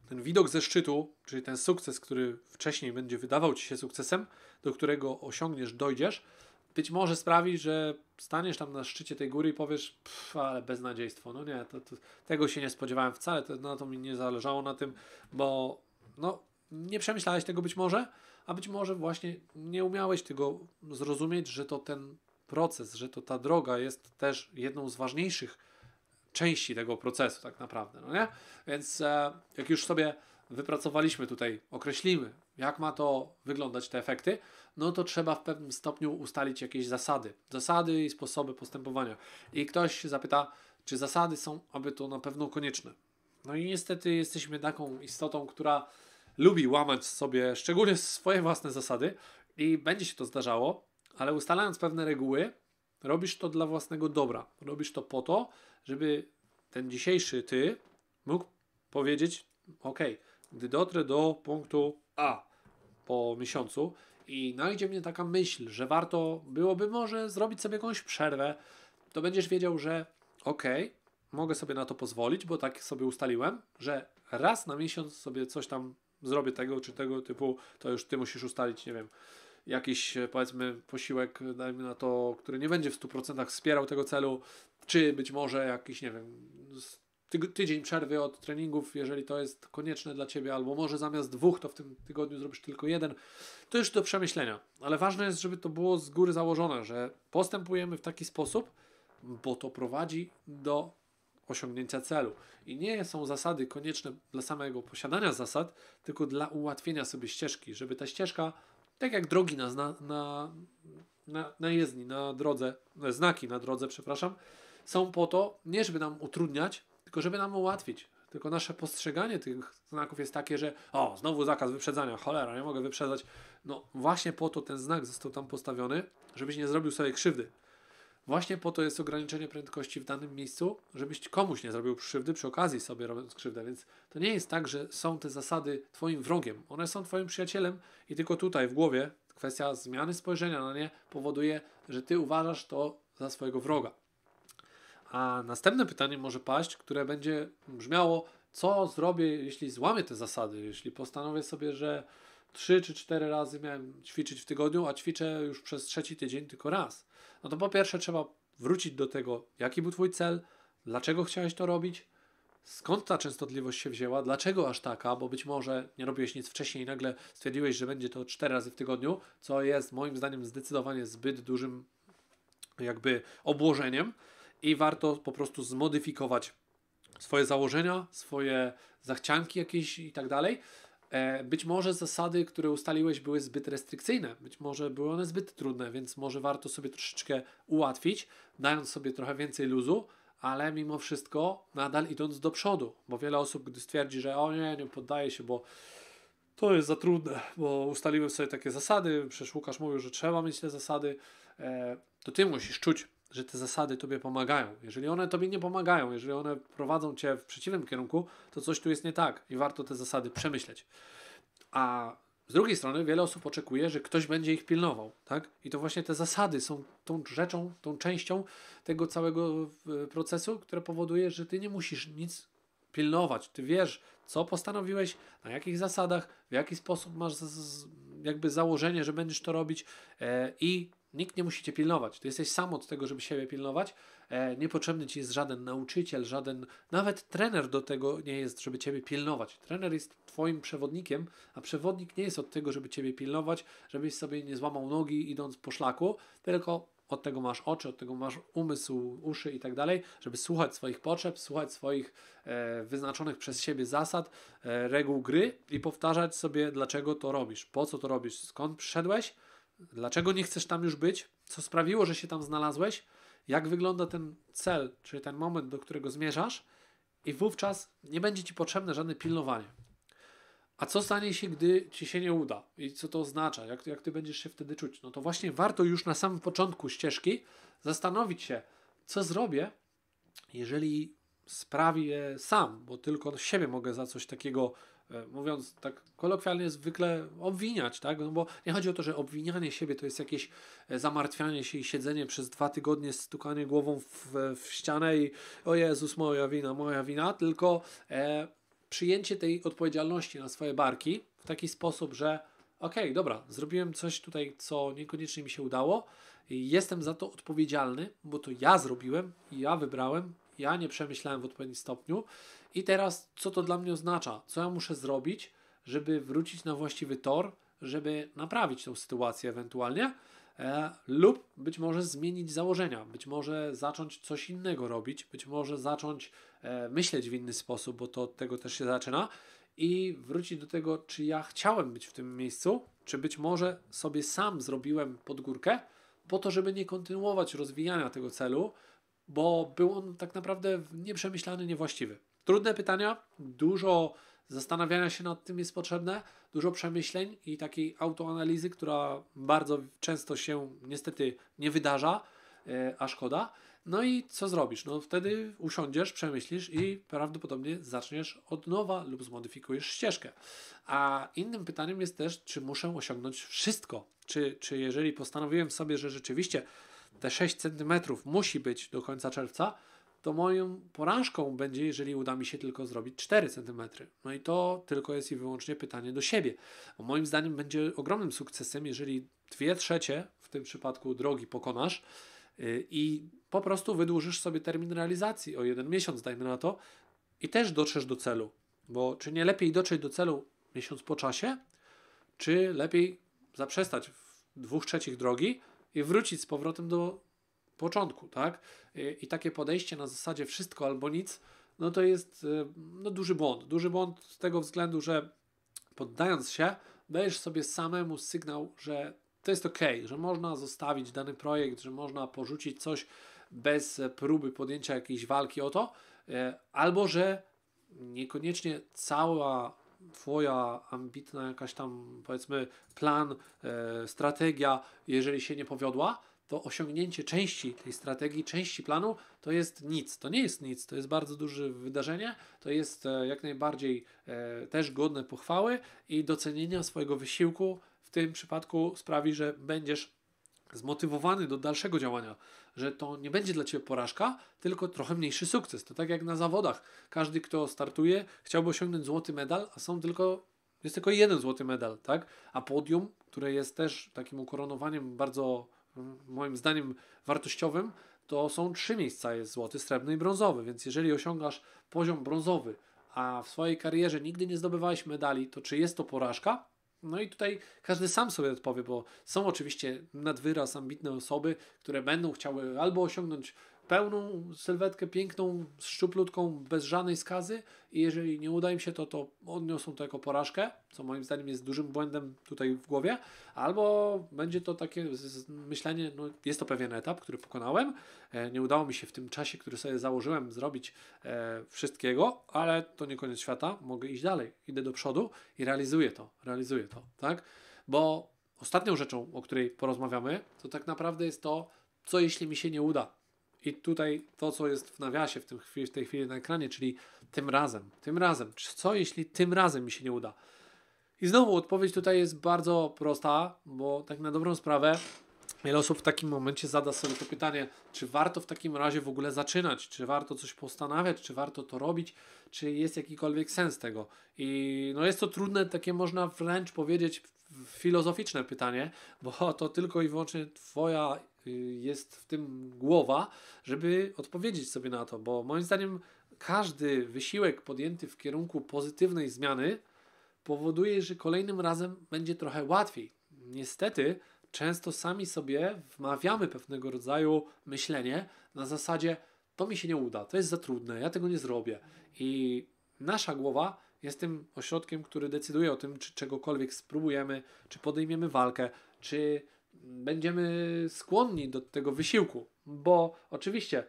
ten widok ze szczytu, czyli ten sukces, który wcześniej będzie wydawał ci się sukcesem, do którego osiągniesz, dojdziesz, być może sprawi, że staniesz tam na szczycie tej góry i powiesz, pff, ale beznadziejstwo, no nie, to, to, tego się nie spodziewałem wcale, to, na no to mi nie zależało na tym, bo no, nie przemyślałeś tego być może, a być może właśnie nie umiałeś tego zrozumieć, że to ten proces, że to ta droga jest też jedną z ważniejszych części tego procesu, tak naprawdę, no nie? Więc e, jak już sobie wypracowaliśmy tutaj, określimy, jak ma to wyglądać, te efekty, no to trzeba w pewnym stopniu ustalić jakieś zasady. Zasady i sposoby postępowania. I ktoś zapyta, czy zasady są, aby to na pewno konieczne. No i niestety jesteśmy taką istotą, która lubi łamać sobie szczególnie swoje własne zasady i będzie się to zdarzało, ale ustalając pewne reguły, robisz to dla własnego dobra. Robisz to po to, żeby ten dzisiejszy ty mógł powiedzieć: OK, gdy dotrę do punktu A po miesiącu i najdzie mnie taka myśl, że warto byłoby może zrobić sobie jakąś przerwę, to będziesz wiedział, że OK, mogę sobie na to pozwolić, bo tak sobie ustaliłem, że raz na miesiąc sobie coś tam zrobię tego czy tego typu, to już ty musisz ustalić, nie wiem jakiś e, powiedzmy posiłek, e, dajmy na to, który nie będzie w 100% wspierał tego celu, czy być może jakiś, nie wiem, tydzień przerwy od treningów, jeżeli to jest konieczne dla Ciebie, albo może zamiast dwóch, to w tym tygodniu zrobisz tylko jeden, to już do przemyślenia. Ale ważne jest, żeby to było z góry założone, że postępujemy w taki sposób, bo to prowadzi do osiągnięcia celu. I nie są zasady konieczne dla samego posiadania zasad, tylko dla ułatwienia sobie ścieżki, żeby ta ścieżka tak jak drogi na, na, na, na, jezdni, na drodze, e, znaki na drodze, przepraszam, są po to, nie żeby nam utrudniać, tylko żeby nam ułatwić. Tylko nasze postrzeganie tych znaków jest takie, że o, znowu zakaz wyprzedzania, cholera, nie mogę wyprzedzać. No właśnie po to ten znak został tam postawiony, żebyś nie zrobił sobie krzywdy. Właśnie po to jest ograniczenie prędkości w danym miejscu, żebyś komuś nie zrobił krzywdy, przy okazji sobie robiąc krzywdę. Więc to nie jest tak, że są te zasady Twoim wrogiem. One są Twoim przyjacielem i tylko tutaj w głowie kwestia zmiany spojrzenia na nie powoduje, że Ty uważasz to za swojego wroga. A następne pytanie może paść, które będzie brzmiało: co zrobię, jeśli złamię te zasady, jeśli postanowię sobie, że trzy czy cztery razy miałem ćwiczyć w tygodniu, a ćwiczę już przez trzeci tydzień tylko raz. No to po pierwsze trzeba wrócić do tego, jaki był Twój cel, dlaczego chciałeś to robić, skąd ta częstotliwość się wzięła, dlaczego aż taka, bo być może nie robiłeś nic wcześniej i nagle stwierdziłeś, że będzie to cztery razy w tygodniu, co jest moim zdaniem zdecydowanie zbyt dużym jakby obłożeniem i warto po prostu zmodyfikować swoje założenia, swoje zachcianki jakieś i tak dalej E, być może zasady, które ustaliłeś, były zbyt restrykcyjne, być może były one zbyt trudne, więc może warto sobie troszeczkę ułatwić, dając sobie trochę więcej luzu, ale mimo wszystko nadal idąc do przodu, bo wiele osób, gdy stwierdzi, że o nie, nie poddaję się, bo to jest za trudne, bo ustaliłem sobie takie zasady, przecież Łukasz mówił, że trzeba mieć te zasady, e, to ty musisz czuć że te zasady tobie pomagają. Jeżeli one tobie nie pomagają, jeżeli one prowadzą cię w przeciwnym kierunku, to coś tu jest nie tak i warto te zasady przemyśleć. A z drugiej strony wiele osób oczekuje, że ktoś będzie ich pilnował, tak? I to właśnie te zasady są tą rzeczą, tą częścią tego całego e, procesu, które powoduje, że ty nie musisz nic pilnować. Ty wiesz, co postanowiłeś, na jakich zasadach, w jaki sposób masz jakby założenie, że będziesz to robić e, i Nikt nie musi cię pilnować. Ty jesteś sam od tego, żeby siebie pilnować. E, niepotrzebny ci jest żaden nauczyciel, żaden, nawet trener do tego nie jest, żeby ciebie pilnować. Trener jest twoim przewodnikiem, a przewodnik nie jest od tego, żeby ciebie pilnować, żebyś sobie nie złamał nogi idąc po szlaku, tylko od tego masz oczy, od tego masz umysł, uszy i tak dalej, żeby słuchać swoich potrzeb, słuchać swoich e, wyznaczonych przez siebie zasad, e, reguł gry i powtarzać sobie, dlaczego to robisz, po co to robisz, skąd przyszedłeś Dlaczego nie chcesz tam już być? Co sprawiło, że się tam znalazłeś? Jak wygląda ten cel, czyli ten moment, do którego zmierzasz? I wówczas nie będzie ci potrzebne żadne pilnowanie. A co stanie się, gdy ci się nie uda? I co to oznacza? Jak, jak ty będziesz się wtedy czuć? No to właśnie warto już na samym początku ścieżki zastanowić się, co zrobię, jeżeli sprawię sam, bo tylko siebie mogę za coś takiego E, mówiąc tak kolokwialnie, zwykle obwiniać, tak? No bo nie chodzi o to, że obwinianie siebie to jest jakieś e, zamartwianie się i siedzenie przez dwa tygodnie, stukanie głową w, w ścianę i o Jezus, moja wina, moja wina, tylko e, przyjęcie tej odpowiedzialności na swoje barki w taki sposób, że okej, okay, dobra, zrobiłem coś tutaj, co niekoniecznie mi się udało, jestem za to odpowiedzialny, bo to ja zrobiłem, ja wybrałem, ja nie przemyślałem w odpowiednim stopniu i teraz, co to dla mnie oznacza? Co ja muszę zrobić, żeby wrócić na właściwy tor, żeby naprawić tą sytuację ewentualnie? E, lub być może zmienić założenia, być może zacząć coś innego robić, być może zacząć e, myśleć w inny sposób, bo to od tego też się zaczyna i wrócić do tego, czy ja chciałem być w tym miejscu, czy być może sobie sam zrobiłem podgórkę po to, żeby nie kontynuować rozwijania tego celu, bo był on tak naprawdę nieprzemyślany, niewłaściwy. Trudne pytania, dużo zastanawiania się nad tym jest potrzebne, dużo przemyśleń i takiej autoanalizy, która bardzo często się niestety nie wydarza, e, a szkoda. No i co zrobisz? No wtedy usiądziesz, przemyślisz i prawdopodobnie zaczniesz od nowa lub zmodyfikujesz ścieżkę. A innym pytaniem jest też, czy muszę osiągnąć wszystko? Czy, czy jeżeli postanowiłem sobie, że rzeczywiście te 6 cm musi być do końca czerwca, to moją porażką będzie, jeżeli uda mi się tylko zrobić 4 cm. No i to tylko jest i wyłącznie pytanie do siebie. Bo moim zdaniem będzie ogromnym sukcesem, jeżeli 2 trzecie, w tym przypadku drogi, pokonasz y, i po prostu wydłużysz sobie termin realizacji o jeden miesiąc, dajmy na to, i też dotrzesz do celu. Bo czy nie lepiej dotrzeć do celu miesiąc po czasie, czy lepiej zaprzestać w dwóch trzecich drogi i wrócić z powrotem do początku, tak? I takie podejście na zasadzie wszystko albo nic, no to jest y, no, duży błąd. Duży błąd z tego względu, że poddając się, dajesz sobie samemu sygnał, że to jest ok, że można zostawić dany projekt, że można porzucić coś bez próby podjęcia jakiejś walki o to, y, albo że niekoniecznie cała Twoja ambitna jakaś tam, powiedzmy, plan, y, strategia, jeżeli się nie powiodła, to osiągnięcie części tej strategii, części planu to jest nic. To nie jest nic, to jest bardzo duże wydarzenie, to jest e, jak najbardziej e, też godne pochwały i docenienia swojego wysiłku w tym przypadku sprawi, że będziesz zmotywowany do dalszego działania, że to nie będzie dla ciebie porażka, tylko trochę mniejszy sukces. To tak jak na zawodach. Każdy, kto startuje, chciałby osiągnąć złoty medal, a są tylko jest tylko jeden złoty medal, tak? A podium, które jest też takim ukoronowaniem bardzo moim zdaniem wartościowym, to są trzy miejsca: jest złoty, srebrny i brązowy. Więc jeżeli osiągasz poziom brązowy, a w swojej karierze nigdy nie zdobywałeś medali, to czy jest to porażka? No i tutaj każdy sam sobie odpowie, bo są oczywiście nad wyraz ambitne osoby, które będą chciały albo osiągnąć pełną sylwetkę, piękną, szczuplutką, bez żadnej skazy i jeżeli nie uda im się to, to odniosą to jako porażkę, co moim zdaniem jest dużym błędem tutaj w głowie, albo będzie to takie myślenie, no jest to pewien etap, który pokonałem, e, nie udało mi się w tym czasie, który sobie założyłem zrobić e, wszystkiego, ale to nie koniec świata, mogę iść dalej, idę do przodu i realizuję to, realizuję to, tak? Bo ostatnią rzeczą, o której porozmawiamy, to tak naprawdę jest to, co jeśli mi się nie uda, i tutaj to, co jest w nawiasie w, tym chwili, w tej chwili na ekranie, czyli tym razem, tym razem, co jeśli tym razem mi się nie uda? I znowu odpowiedź tutaj jest bardzo prosta, bo tak na dobrą sprawę wiele osób w takim momencie zada sobie to pytanie, czy warto w takim razie w ogóle zaczynać, czy warto coś postanawiać, czy warto to robić, czy jest jakikolwiek sens tego. I no jest to trudne, takie można wręcz powiedzieć filozoficzne pytanie, bo to tylko i wyłącznie twoja Y, jest w tym głowa, żeby odpowiedzieć sobie na to, bo moim zdaniem każdy wysiłek podjęty w kierunku pozytywnej zmiany powoduje, że kolejnym razem będzie trochę łatwiej. Niestety, często sami sobie wmawiamy pewnego rodzaju myślenie na zasadzie: to mi się nie uda, to jest za trudne, ja tego nie zrobię. I nasza głowa jest tym ośrodkiem, który decyduje o tym, czy czegokolwiek spróbujemy, czy podejmiemy walkę, czy będziemy skłonni do tego wysiłku, bo oczywiście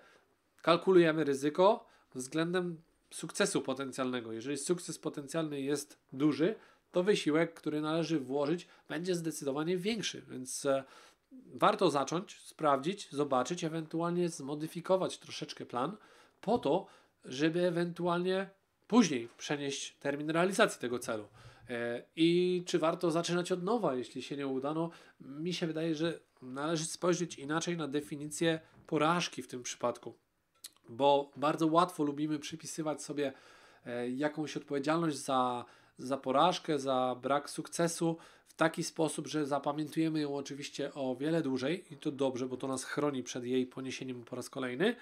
kalkulujemy ryzyko względem sukcesu potencjalnego. Jeżeli sukces potencjalny jest duży, to wysiłek, który należy włożyć, będzie zdecydowanie większy, więc e, warto zacząć, sprawdzić, zobaczyć, ewentualnie zmodyfikować troszeczkę plan po to, żeby ewentualnie później przenieść termin realizacji tego celu. E, I czy warto zaczynać od nowa, jeśli się nie uda? No, mi się wydaje, że należy spojrzeć inaczej na definicję porażki w tym przypadku, bo bardzo łatwo lubimy przypisywać sobie e, jakąś odpowiedzialność za, za porażkę, za brak sukcesu w taki sposób, że zapamiętujemy ją oczywiście o wiele dłużej i to dobrze, bo to nas chroni przed jej poniesieniem po raz kolejny,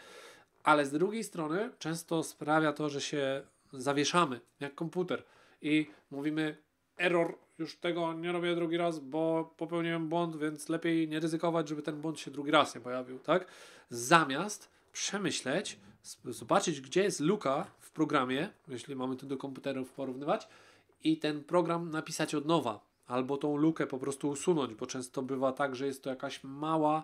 ale z drugiej strony często sprawia to, że się zawieszamy jak komputer – i mówimy error, już tego nie robię drugi raz, bo popełniłem błąd, więc lepiej nie ryzykować, żeby ten błąd się drugi raz nie pojawił, tak? Zamiast przemyśleć, zobaczyć, gdzie jest luka w programie, jeśli mamy to do komputerów porównywać, i ten program napisać od nowa, albo tą lukę po prostu usunąć, bo często bywa tak, że jest to jakaś mała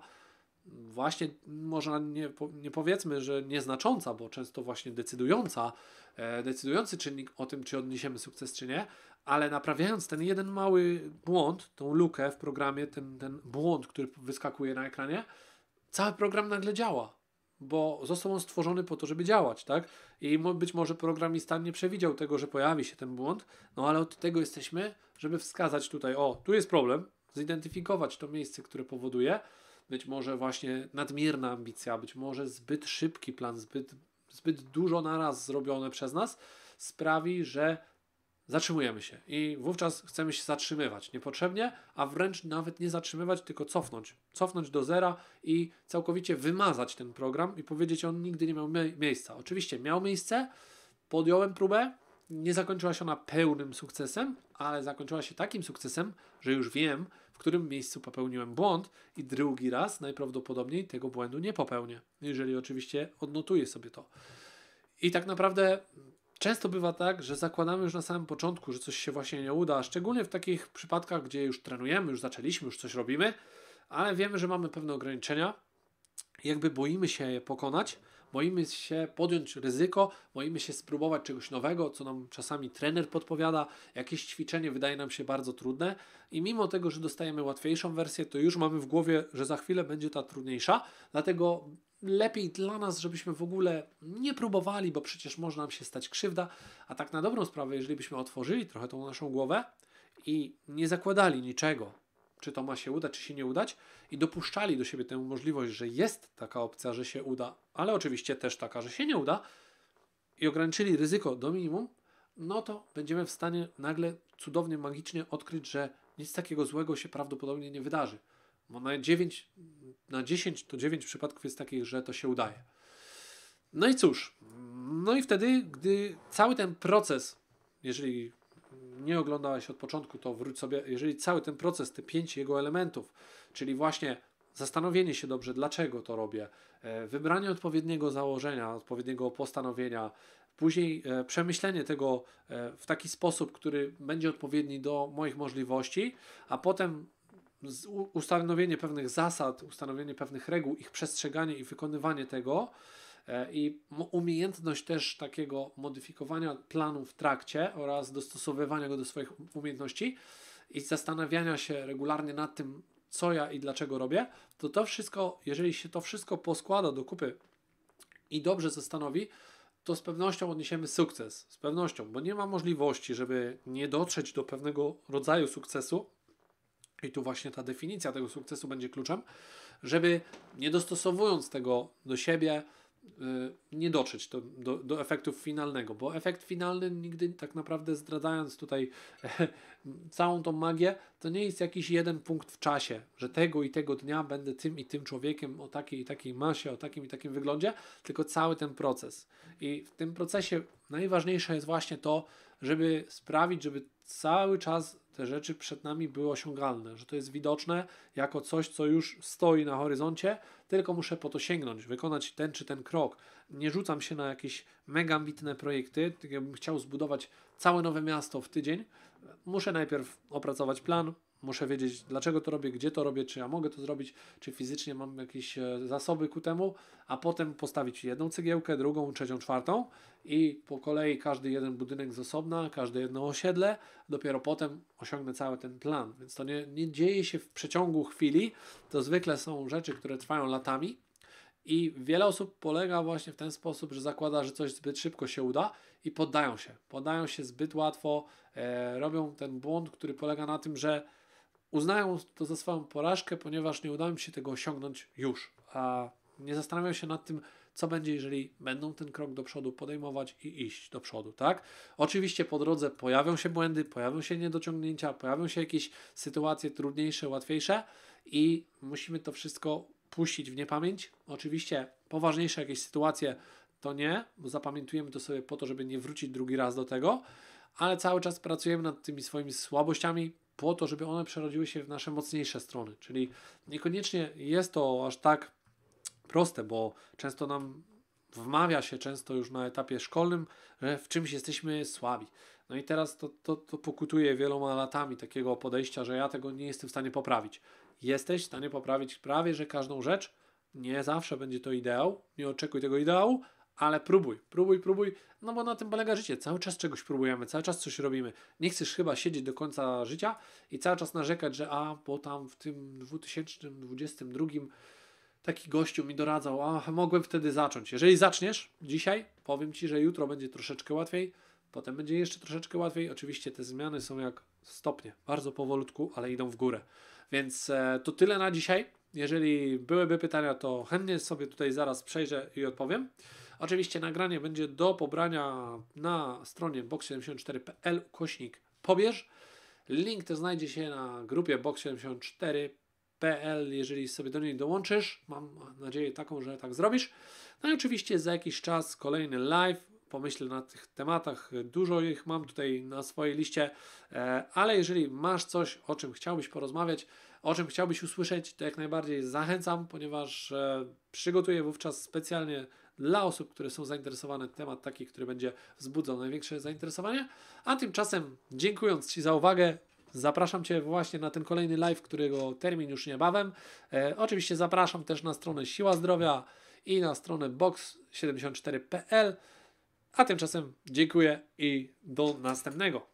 właśnie można nie, nie powiedzmy, że nieznacząca, bo często właśnie decydująca, e, decydujący czynnik o tym, czy odniesiemy sukces, czy nie, ale naprawiając ten jeden mały błąd, tą lukę w programie, ten, ten błąd, który wyskakuje na ekranie, cały program nagle działa, bo został on stworzony po to, żeby działać, tak? I być może programista nie przewidział tego, że pojawi się ten błąd, no ale od tego jesteśmy, żeby wskazać tutaj, o, tu jest problem, zidentyfikować to miejsce, które powoduje, być może właśnie nadmierna ambicja, być może zbyt szybki plan, zbyt, zbyt dużo naraz zrobione przez nas sprawi, że zatrzymujemy się i wówczas chcemy się zatrzymywać niepotrzebnie, a wręcz nawet nie zatrzymywać, tylko cofnąć. Cofnąć do zera i całkowicie wymazać ten program i powiedzieć, on nigdy nie miał miejsca. Oczywiście miał miejsce, podjąłem próbę, nie zakończyła się ona pełnym sukcesem, ale zakończyła się takim sukcesem, że już wiem, którym miejscu popełniłem błąd i drugi raz najprawdopodobniej tego błędu nie popełnię, jeżeli oczywiście odnotuję sobie to. I tak naprawdę często bywa tak, że zakładamy już na samym początku, że coś się właśnie nie uda, szczególnie w takich przypadkach, gdzie już trenujemy, już zaczęliśmy, już coś robimy, ale wiemy, że mamy pewne ograniczenia, jakby boimy się je pokonać, boimy się podjąć ryzyko, boimy się spróbować czegoś nowego, co nam czasami trener podpowiada, jakieś ćwiczenie wydaje nam się bardzo trudne i mimo tego, że dostajemy łatwiejszą wersję, to już mamy w głowie, że za chwilę będzie ta trudniejsza, dlatego lepiej dla nas, żebyśmy w ogóle nie próbowali, bo przecież może nam się stać krzywda, a tak na dobrą sprawę, jeżeli byśmy otworzyli trochę tą naszą głowę i nie zakładali niczego, czy to ma się udać, czy się nie udać, i dopuszczali do siebie tę możliwość, że jest taka opcja, że się uda, ale oczywiście też taka, że się nie uda, i ograniczyli ryzyko do minimum, no to będziemy w stanie nagle cudownie, magicznie odkryć, że nic takiego złego się prawdopodobnie nie wydarzy. Bo na 9, na 10 to 9 przypadków jest takich, że to się udaje. No i cóż, no i wtedy, gdy cały ten proces, jeżeli nie oglądałeś od początku, to wróć sobie, jeżeli cały ten proces, te pięć jego elementów, czyli właśnie zastanowienie się dobrze, dlaczego to robię, e, wybranie odpowiedniego założenia, odpowiedniego postanowienia, później e, przemyślenie tego e, w taki sposób, który będzie odpowiedni do moich możliwości, a potem ustanowienie pewnych zasad, ustanowienie pewnych reguł, ich przestrzeganie i wykonywanie tego, E, i umiejętność też takiego modyfikowania planu w trakcie oraz dostosowywania go do swoich umiejętności i zastanawiania się regularnie nad tym, co ja i dlaczego robię, to to wszystko, jeżeli się to wszystko poskłada do kupy i dobrze zastanowi, to z pewnością odniesiemy sukces. Z pewnością, bo nie ma możliwości, żeby nie dotrzeć do pewnego rodzaju sukcesu. I tu właśnie ta definicja tego sukcesu będzie kluczem, żeby nie dostosowując tego do siebie, Y, nie dotrzeć do, do, do efektu finalnego, bo efekt finalny nigdy tak naprawdę zdradzając tutaj całą tą magię, to nie jest jakiś jeden punkt w czasie, że tego i tego dnia będę tym i tym człowiekiem o takiej i takiej masie, o takim i takim wyglądzie, tylko cały ten proces. I w tym procesie najważniejsze jest właśnie to, żeby sprawić, żeby cały czas te rzeczy przed nami były osiągalne, że to jest widoczne jako coś, co już stoi na horyzoncie, tylko muszę po to sięgnąć, wykonać ten czy ten krok. Nie rzucam się na jakieś mega ambitne projekty, tak jakbym chciał zbudować całe nowe miasto w tydzień. Muszę najpierw opracować plan, Muszę wiedzieć, dlaczego to robię, gdzie to robię, czy ja mogę to zrobić, czy fizycznie mam jakieś e, zasoby ku temu, a potem postawić jedną cegiełkę, drugą, trzecią, czwartą i po kolei każdy jeden budynek z osobna, każde jedno osiedle, dopiero potem osiągnę cały ten plan. Więc to nie, nie dzieje się w przeciągu chwili, to zwykle są rzeczy, które trwają latami. I wiele osób polega właśnie w ten sposób, że zakłada, że coś zbyt szybko się uda i poddają się. Poddają się zbyt łatwo, e, robią ten błąd, który polega na tym, że uznają to za swoją porażkę, ponieważ nie udało im się tego osiągnąć już, a nie zastanawiają się nad tym, co będzie, jeżeli będą ten krok do przodu podejmować i iść do przodu, tak? Oczywiście po drodze pojawią się błędy, pojawią się niedociągnięcia, pojawią się jakieś sytuacje trudniejsze, łatwiejsze i musimy to wszystko puścić w niepamięć. Oczywiście poważniejsze jakieś sytuacje to nie, bo zapamiętujemy to sobie po to, żeby nie wrócić drugi raz do tego, ale cały czas pracujemy nad tymi swoimi słabościami, po to, żeby one przerodziły się w nasze mocniejsze strony. Czyli niekoniecznie jest to aż tak proste, bo często nam wmawia się, często już na etapie szkolnym, że w czymś jesteśmy słabi. No i teraz to, to, to pokutuje wieloma latami takiego podejścia, że ja tego nie jestem w stanie poprawić. Jesteś w stanie poprawić prawie że każdą rzecz. Nie zawsze będzie to ideał, nie oczekuj tego ideału, ale próbuj, próbuj, próbuj, no bo na tym polega życie. Cały czas czegoś próbujemy, cały czas coś robimy. Nie chcesz chyba siedzieć do końca życia i cały czas narzekać, że a, bo tam w tym 2022 taki gościu mi doradzał, a mogłem wtedy zacząć. Jeżeli zaczniesz dzisiaj, powiem Ci, że jutro będzie troszeczkę łatwiej, potem będzie jeszcze troszeczkę łatwiej. Oczywiście te zmiany są jak stopnie, bardzo powolutku, ale idą w górę. Więc e, to tyle na dzisiaj. Jeżeli byłyby pytania, to chętnie sobie tutaj zaraz przejrzę i odpowiem. Oczywiście nagranie będzie do pobrania na stronie box74.pl kośnik pobierz. Link to znajdzie się na grupie box74.pl, jeżeli sobie do niej dołączysz. Mam nadzieję taką, że tak zrobisz. No i oczywiście za jakiś czas kolejny live pomyślę na tych tematach. Dużo ich mam tutaj na swojej liście, e, ale jeżeli masz coś, o czym chciałbyś porozmawiać, o czym chciałbyś usłyszeć, to jak najbardziej zachęcam, ponieważ e, przygotuję wówczas specjalnie dla osób, które są zainteresowane temat taki, który będzie wzbudzał największe zainteresowanie. A tymczasem dziękując Ci za uwagę, Zapraszam Cię właśnie na ten kolejny live, którego termin już niebawem. E, oczywiście zapraszam też na stronę Siła Zdrowia i na stronę box74.pl. A tymczasem dziękuję i do następnego.